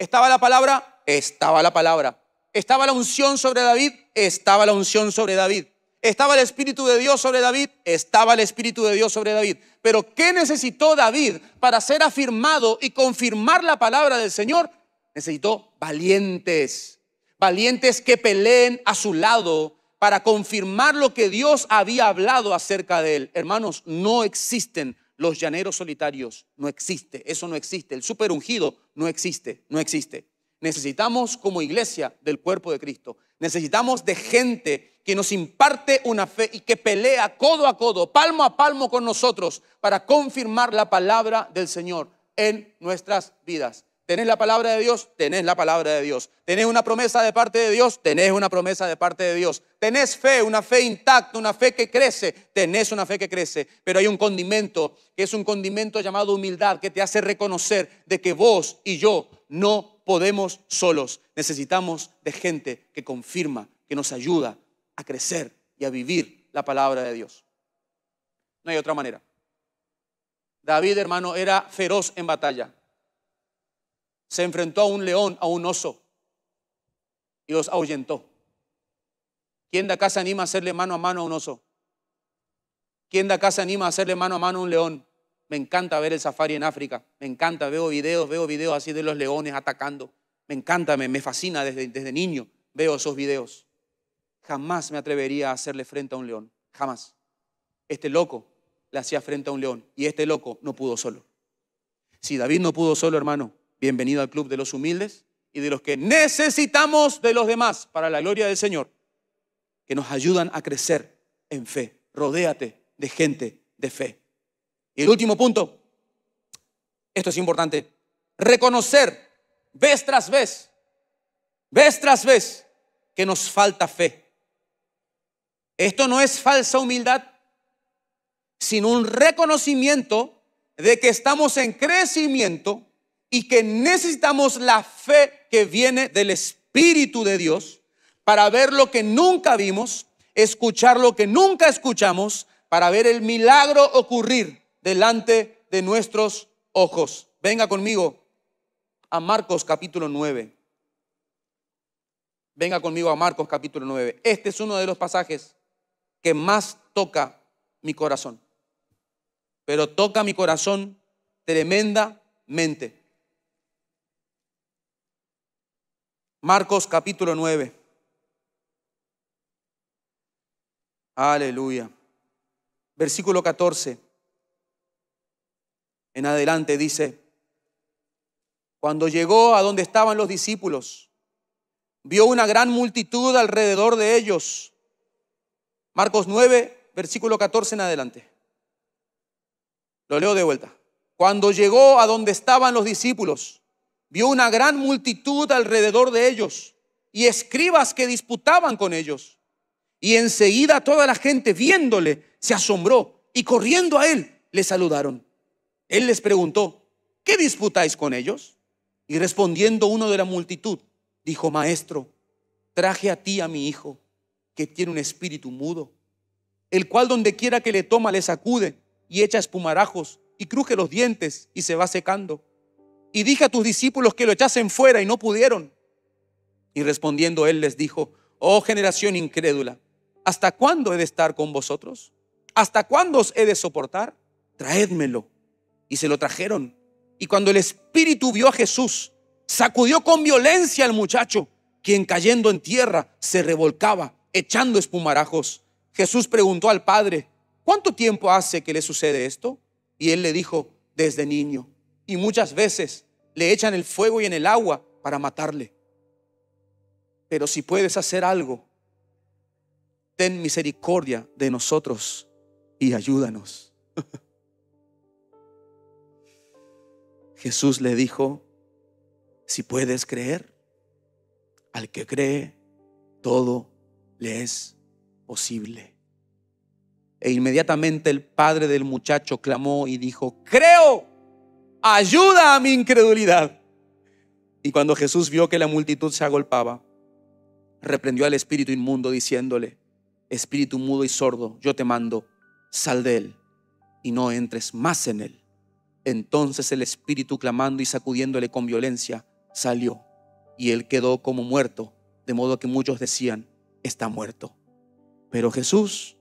¿Estaba la palabra? Estaba la palabra. ¿Estaba la unción sobre David? Estaba la unción sobre David. ¿Estaba el Espíritu de Dios sobre David? Estaba el Espíritu de Dios sobre David. Pero ¿qué necesitó David para ser afirmado y confirmar la palabra del Señor? Necesitó valientes, valientes que peleen a su lado para confirmar lo que Dios había hablado acerca de él. Hermanos, no existen los llaneros solitarios, no existe, eso no existe, el super ungido no existe, no existe. Necesitamos como iglesia del cuerpo de Cristo. Necesitamos de gente que nos imparte una fe y que pelea codo a codo, palmo a palmo con nosotros para confirmar la palabra del Señor en nuestras vidas. ¿Tenés la palabra de Dios? Tenés la palabra de Dios. ¿Tenés una promesa de parte de Dios? Tenés una promesa de parte de Dios. ¿Tenés fe? Una fe intacta, una fe que crece. Tenés una fe que crece. Pero hay un condimento, que es un condimento llamado humildad, que te hace reconocer de que vos y yo no podemos solos. Necesitamos de gente que confirma, que nos ayuda a crecer y a vivir la palabra de Dios. No hay otra manera. David, hermano, era feroz en batalla. Se enfrentó a un león, a un oso, y los ahuyentó. ¿Quién de acá se anima a hacerle mano a mano a un oso? ¿Quién de acá se anima a hacerle mano a mano a un león? Me encanta ver el safari en África. Me encanta, veo videos, veo videos así de los leones atacando. Me encanta, me, fascina desde, desde niño. Veo esos videos. Jamás me atrevería a hacerle frente a un león. Jamás. Este loco le hacía frente a un león y este loco no pudo solo. Si David no pudo solo, hermano, bienvenido al club de los humildes y de los que necesitamos de los demás para la gloria del Señor, que nos ayudan a crecer en fe. Rodéate de gente de fe. Y el último punto, esto es importante, reconocer vez tras vez, vez tras vez, que nos falta fe. Esto no es falsa humildad, sino un reconocimiento de que estamos en crecimiento y que necesitamos la fe que viene del Espíritu de Dios para ver lo que nunca vimos, escuchar lo que nunca escuchamos, para ver el milagro ocurrir delante de nuestros ojos. Venga conmigo a Marcos capítulo 9. Venga conmigo a Marcos capítulo 9. Este es uno de los pasajes que más toca mi corazón. Pero toca mi corazón tremendamente. Marcos capítulo 9. Aleluya. Versículo 14 en adelante dice, cuando llegó a donde estaban los discípulos, vio una gran multitud alrededor de ellos. Marcos 9, versículo 14 en adelante. Lo leo de vuelta. Cuando llegó a donde estaban los discípulos, vio una gran multitud alrededor de ellos y escribas que disputaban con ellos. Y enseguida toda la gente viéndole se asombró y corriendo a él le saludaron. Él les preguntó, ¿qué disputáis con ellos? Y respondiendo uno de la multitud, dijo, Maestro, traje a ti a mi hijo, que tiene un espíritu mudo, el cual donde quiera que le toma le sacude y echa espumarajos y cruje los dientes y se va secando. Y dije a tus discípulos que lo echasen fuera y no pudieron. Y respondiendo él les dijo, oh generación incrédula, ¿hasta cuándo he de estar con vosotros? ¿Hasta cuándo os he de soportar? Traédmelo y se lo trajeron. Y cuando el espíritu vio a Jesús, sacudió con violencia al muchacho, quien cayendo en tierra se revolcaba, echando espumarajos. Jesús preguntó al padre, ¿cuánto tiempo hace que le sucede esto? Y él le dijo, desde niño. Y muchas veces le echan el fuego y en el agua para matarle. Pero si puedes hacer algo, ten misericordia de nosotros y ayúdanos. Jesús le dijo, si puedes creer, al que cree, todo le es posible. E inmediatamente el padre del muchacho clamó y dijo, creo, ayuda a mi incredulidad. Y cuando Jesús vio que la multitud se agolpaba, reprendió al espíritu inmundo diciéndole, espíritu mudo y sordo, yo te mando, sal de él y no entres más en él. Entonces el espíritu, clamando y sacudiéndole con violencia, salió y él quedó como muerto, de modo que muchos decían, está muerto. Pero Jesús,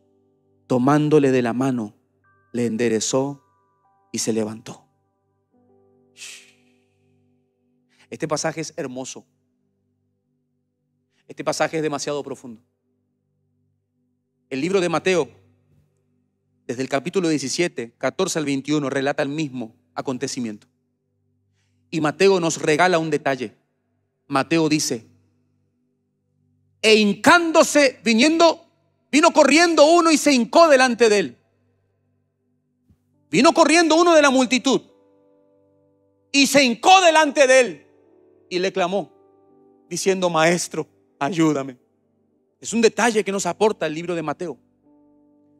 tomándole de la mano, le enderezó y se levantó. Este pasaje es hermoso. Este pasaje es demasiado profundo. El libro de Mateo desde el capítulo 17, 14 al 21, relata el mismo acontecimiento. Y Mateo nos regala un detalle. Mateo dice, e hincándose, viniendo, vino corriendo uno y se hincó delante de él. Vino corriendo uno de la multitud y se hincó delante de él y le clamó, diciendo, maestro, ayúdame. Es un detalle que nos aporta el libro de Mateo.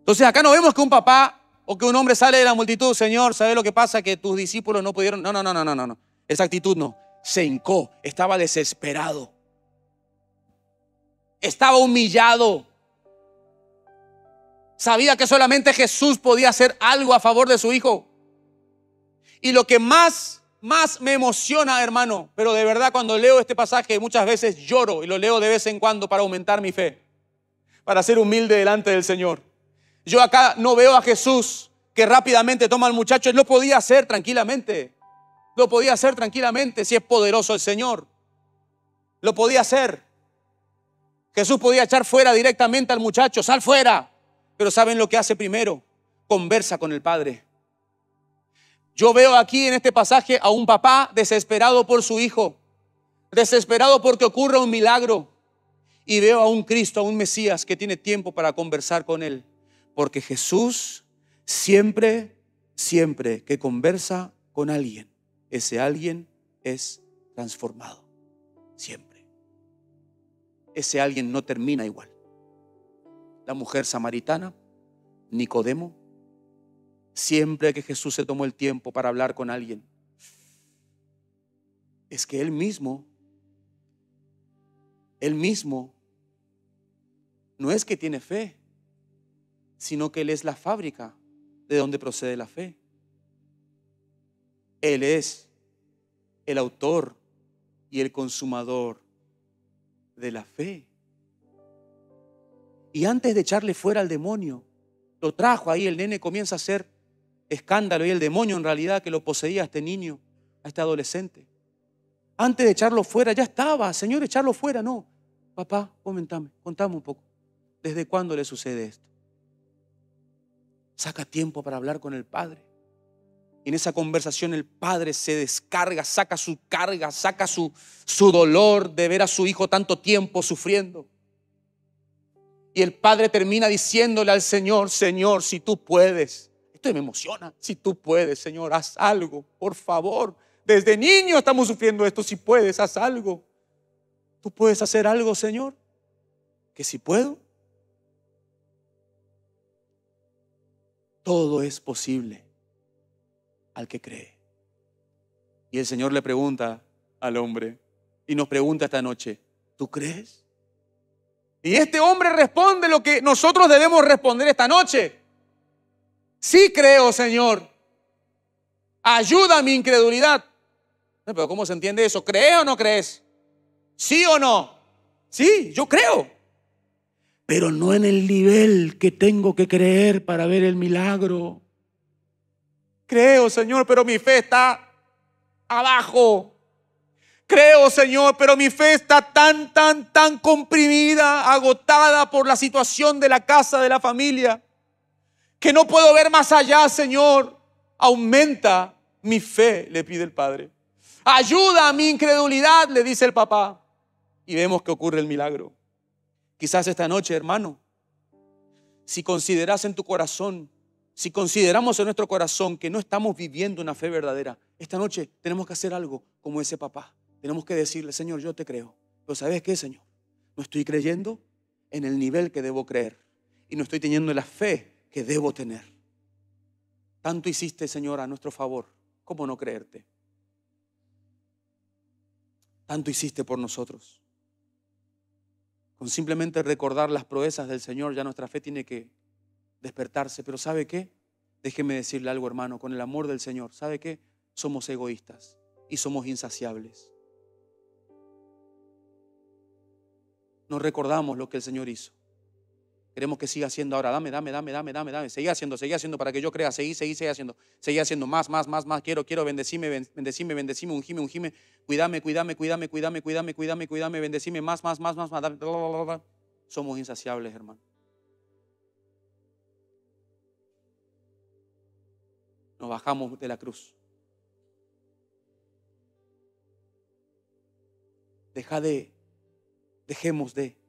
Entonces acá no vemos que un papá o que un hombre sale de la multitud, Señor, ¿sabe lo que pasa? Que tus discípulos no pudieron. No, no, no, no, no, no. Esa actitud no. Se hincó, estaba desesperado. Estaba humillado. Sabía que solamente Jesús podía hacer algo a favor de su hijo. Y lo que más, más me emociona, hermano, pero de verdad cuando leo este pasaje muchas veces lloro y lo leo de vez en cuando para aumentar mi fe, para ser humilde delante del Señor yo acá no veo a Jesús que rápidamente toma al muchacho. Él lo podía hacer tranquilamente. Lo podía hacer tranquilamente si es poderoso el Señor. Lo podía hacer. Jesús podía echar fuera directamente al muchacho. Sal fuera. Pero ¿saben lo que hace primero? Conversa con el Padre. Yo veo aquí en este pasaje a un papá desesperado por su hijo, desesperado porque ocurra un milagro. Y veo a un Cristo, a un Mesías que tiene tiempo para conversar con él. Porque Jesús siempre, siempre que conversa con alguien, ese alguien es transformado. Siempre. Ese alguien no termina igual. La mujer samaritana, Nicodemo, siempre que Jesús se tomó el tiempo para hablar con alguien, es que Él mismo, Él mismo, no es que tiene fe, sino que Él es la fábrica de donde procede la fe. Él es el autor y el consumador de la fe. Y antes de echarle fuera al demonio, lo trajo ahí, el nene comienza a hacer escándalo y el demonio en realidad que lo poseía a este niño, a este adolescente. Antes de echarlo fuera, ya estaba, Señor, echarlo fuera, no. Papá, comentame, contame un poco. ¿Desde cuándo le sucede esto? Saca tiempo para hablar con el Padre. Y En esa conversación el padre se descarga, saca su carga, saca su, su, dolor de ver a su hijo tanto tiempo sufriendo. Y el padre termina diciéndole al Señor, Señor, si tú puedes, esto me emociona, si tú puedes, Señor, haz algo, por favor. Desde niño estamos sufriendo esto, si puedes, haz algo. ¿Tú puedes hacer algo, Señor? Que si puedo, todo es posible al que cree. Y el Señor le pregunta al hombre y nos pregunta esta noche, ¿tú crees? Y este hombre responde lo que nosotros debemos responder esta noche. Sí creo, Señor. Ayuda a mi incredulidad. Pero ¿cómo se entiende eso? cree o no crees? ¿Sí o no? Sí, yo creo pero no en el nivel que tengo que creer para ver el milagro. Creo, Señor, pero mi fe está abajo. Creo, Señor, pero mi fe está tan, tan, tan comprimida, agotada por la situación de la casa, de la familia, que no puedo ver más allá, Señor. Aumenta mi fe, le pide el Padre. Ayuda a mi incredulidad, le dice el papá. Y vemos que ocurre el milagro. Quizás esta noche, hermano, si consideras en tu corazón, si consideramos en nuestro corazón que no estamos viviendo una fe verdadera, esta noche tenemos que hacer algo como ese papá. Tenemos que decirle, Señor, yo te creo. Pero ¿sabes qué, Señor? No estoy creyendo en el nivel que debo creer y no estoy teniendo la fe que debo tener. Tanto hiciste, Señor, a nuestro favor. ¿Cómo no creerte? Tanto hiciste por nosotros. Con simplemente recordar las proezas del Señor, ya nuestra fe tiene que despertarse. Pero ¿sabe qué? Déjeme decirle algo, hermano, con el amor del Señor. ¿Sabe qué? Somos egoístas y somos insaciables. No recordamos lo que el Señor hizo. Queremos que siga haciendo ahora. Dame, dame, dame, dame, dame, dame. Seguí haciendo, seguí haciendo para que yo crea. Seguí, seguí, seguí haciendo. Seguí haciendo más, más, más, más. Quiero, quiero. Bendecime, bendecime, bendecime, ungime, ungime. Cuídame, cuídame, cuídame, cuídame, cuídame, cuídame, cuídame. Bendecime más, más, más, más, más. Somos insaciables, hermano. Nos bajamos de la cruz. Deja de, dejemos de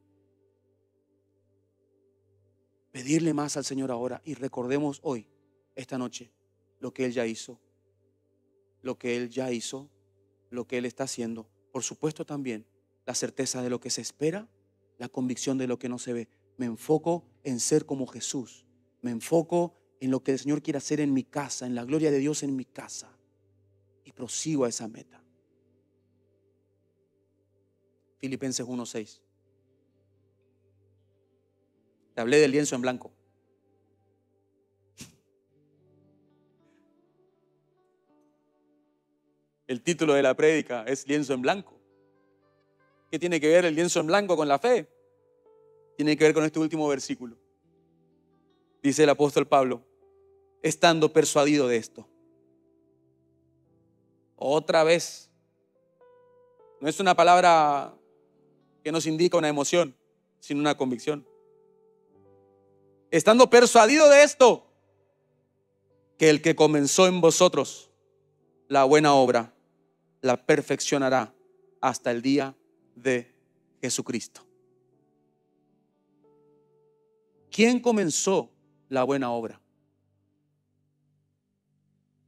pedirle más al Señor ahora y recordemos hoy, esta noche, lo que Él ya hizo, lo que Él ya hizo, lo que Él está haciendo. Por supuesto también la certeza de lo que se espera, la convicción de lo que no se ve. Me enfoco en ser como Jesús. Me enfoco en lo que el Señor quiere hacer en mi casa, en la gloria de Dios en mi casa. Y prosigo a esa meta. Filipenses 1.6. Te hablé del lienzo en blanco. El título de la prédica es lienzo en blanco. ¿Qué tiene que ver el lienzo en blanco con la fe? Tiene que ver con este último versículo. Dice el apóstol Pablo, estando persuadido de esto. Otra vez, no es una palabra que nos indica una emoción, sino una convicción estando persuadido de esto, que el que comenzó en vosotros la buena obra, la perfeccionará hasta el día de Jesucristo. ¿Quién comenzó la buena obra?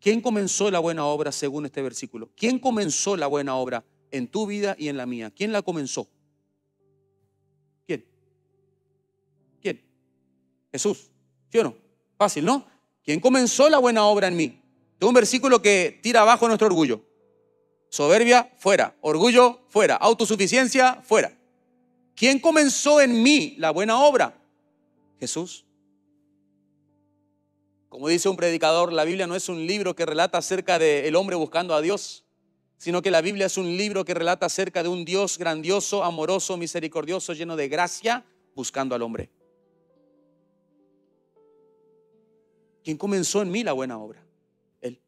¿Quién comenzó la buena obra según este versículo? ¿Quién comenzó la buena obra en tu vida y en la mía? ¿Quién la comenzó? Jesús. ¿Sí o no? Fácil, ¿no? ¿Quién comenzó la buena obra en mí? Tengo un versículo que tira abajo nuestro orgullo. Soberbia, fuera. Orgullo, fuera. Autosuficiencia, fuera. ¿Quién comenzó en mí la buena obra? Jesús. Como dice un predicador, la Biblia no es un libro que relata acerca del hombre buscando a Dios, sino que la Biblia es un libro que relata acerca de un Dios grandioso, amoroso, misericordioso, lleno de gracia, buscando al hombre. ¿Quién comenzó en mí la buena obra? Él.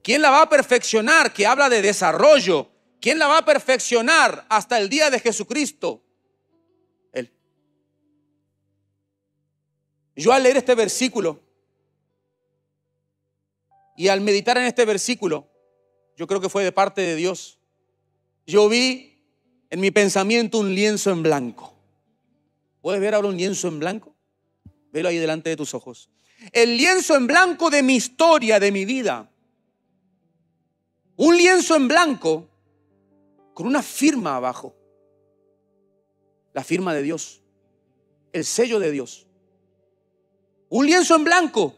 ¿Quién la va a perfeccionar? Que habla de desarrollo. ¿Quién la va a perfeccionar hasta el día de Jesucristo? Él. Yo al leer este versículo y al meditar en este versículo, yo creo que fue de parte de Dios, yo vi en mi pensamiento un lienzo en blanco. ¿Puedes ver ahora un lienzo en blanco? Velo ahí delante de tus ojos. El lienzo en blanco de mi historia, de mi vida. Un lienzo en blanco con una firma abajo. La firma de Dios. El sello de Dios. Un lienzo en blanco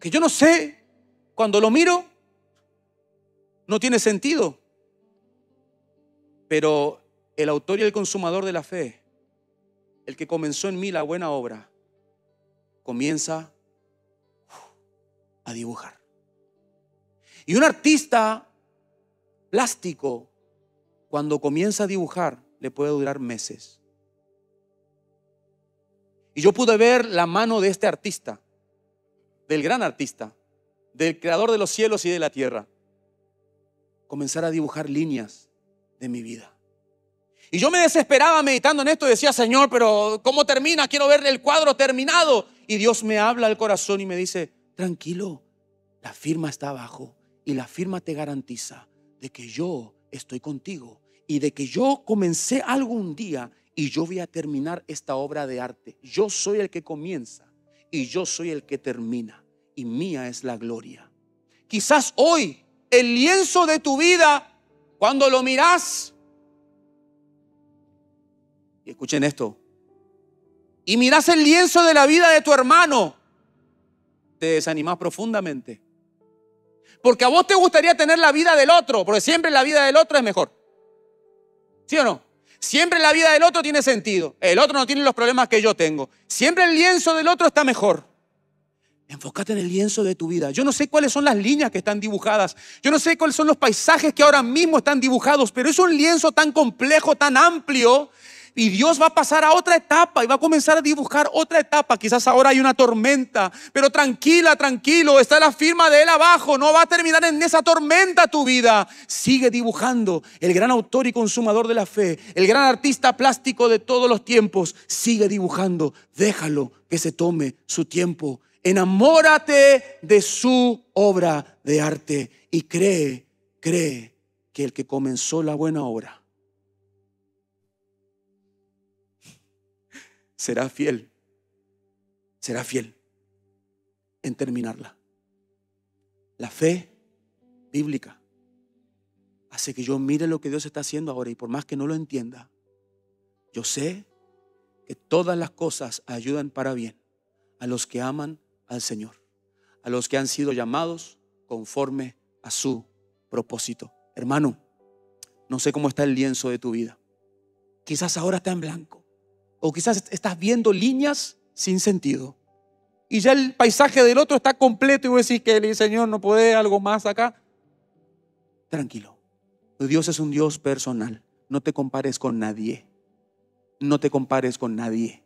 que yo no sé, cuando lo miro, no tiene sentido. Pero el autor y el consumador de la fe el que comenzó en mí la buena obra, comienza a dibujar. Y un artista plástico, cuando comienza a dibujar, le puede durar meses. Y yo pude ver la mano de este artista, del gran artista, del creador de los cielos y de la tierra, comenzar a dibujar líneas de mi vida. Y yo me desesperaba meditando en esto y decía, Señor, pero ¿cómo termina? Quiero ver el cuadro terminado. Y Dios me habla al corazón y me dice, tranquilo, la firma está abajo y la firma te garantiza de que yo estoy contigo y de que yo comencé algún día y yo voy a terminar esta obra de arte. Yo soy el que comienza y yo soy el que termina y mía es la gloria. Quizás hoy el lienzo de tu vida, cuando lo miras, escuchen esto. Y mirás el lienzo de la vida de tu hermano. Te desanimás profundamente. Porque a vos te gustaría tener la vida del otro, porque siempre la vida del otro es mejor. ¿Sí o no? Siempre la vida del otro tiene sentido. El otro no tiene los problemas que yo tengo. Siempre el lienzo del otro está mejor. Enfócate en el lienzo de tu vida. Yo no sé cuáles son las líneas que están dibujadas. Yo no sé cuáles son los paisajes que ahora mismo están dibujados, pero es un lienzo tan complejo, tan amplio, y Dios va a pasar a otra etapa y va a comenzar a dibujar otra etapa. Quizás ahora hay una tormenta, pero tranquila, tranquilo, está la firma de Él abajo, no va a terminar en esa tormenta tu vida. Sigue dibujando. El gran autor y consumador de la fe, el gran artista plástico de todos los tiempos, sigue dibujando. Déjalo que se tome su tiempo. Enamórate de su obra de arte y cree, cree que el que comenzó la buena obra será fiel, será fiel en terminarla. La fe bíblica hace que yo mire lo que Dios está haciendo ahora y por más que no lo entienda, yo sé que todas las cosas ayudan para bien a los que aman al Señor, a los que han sido llamados conforme a su propósito. Hermano, no sé cómo está el lienzo de tu vida. Quizás ahora está en blanco o quizás estás viendo líneas sin sentido. Y ya el paisaje del otro está completo y vos decís que el Señor no puede algo más acá. Tranquilo. tu Dios es un Dios personal. No te compares con nadie. No te compares con nadie.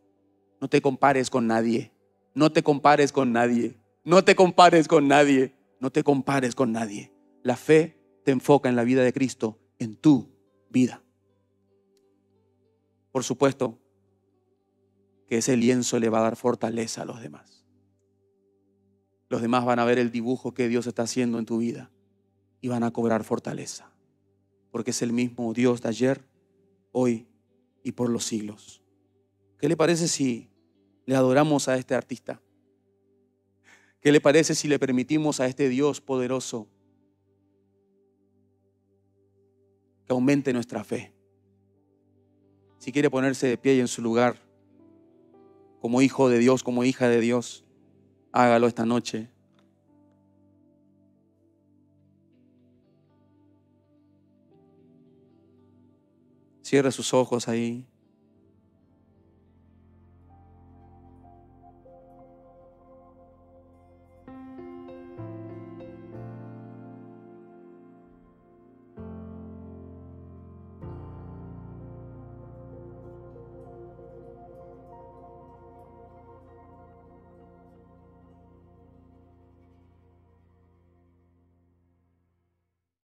No te compares con nadie. No te compares con nadie. No te compares con nadie. No te compares con nadie. La fe te enfoca en la vida de Cristo, en tu vida. Por supuesto, que ese lienzo le va a dar fortaleza a los demás. Los demás van a ver el dibujo que Dios está haciendo en tu vida y van a cobrar fortaleza, porque es el mismo Dios de ayer, hoy y por los siglos. ¿Qué le parece si le adoramos a este artista? ¿Qué le parece si le permitimos a este Dios poderoso que aumente nuestra fe? Si quiere ponerse de pie y en su lugar como hijo de Dios, como hija de Dios, hágalo esta noche. Cierra sus ojos ahí.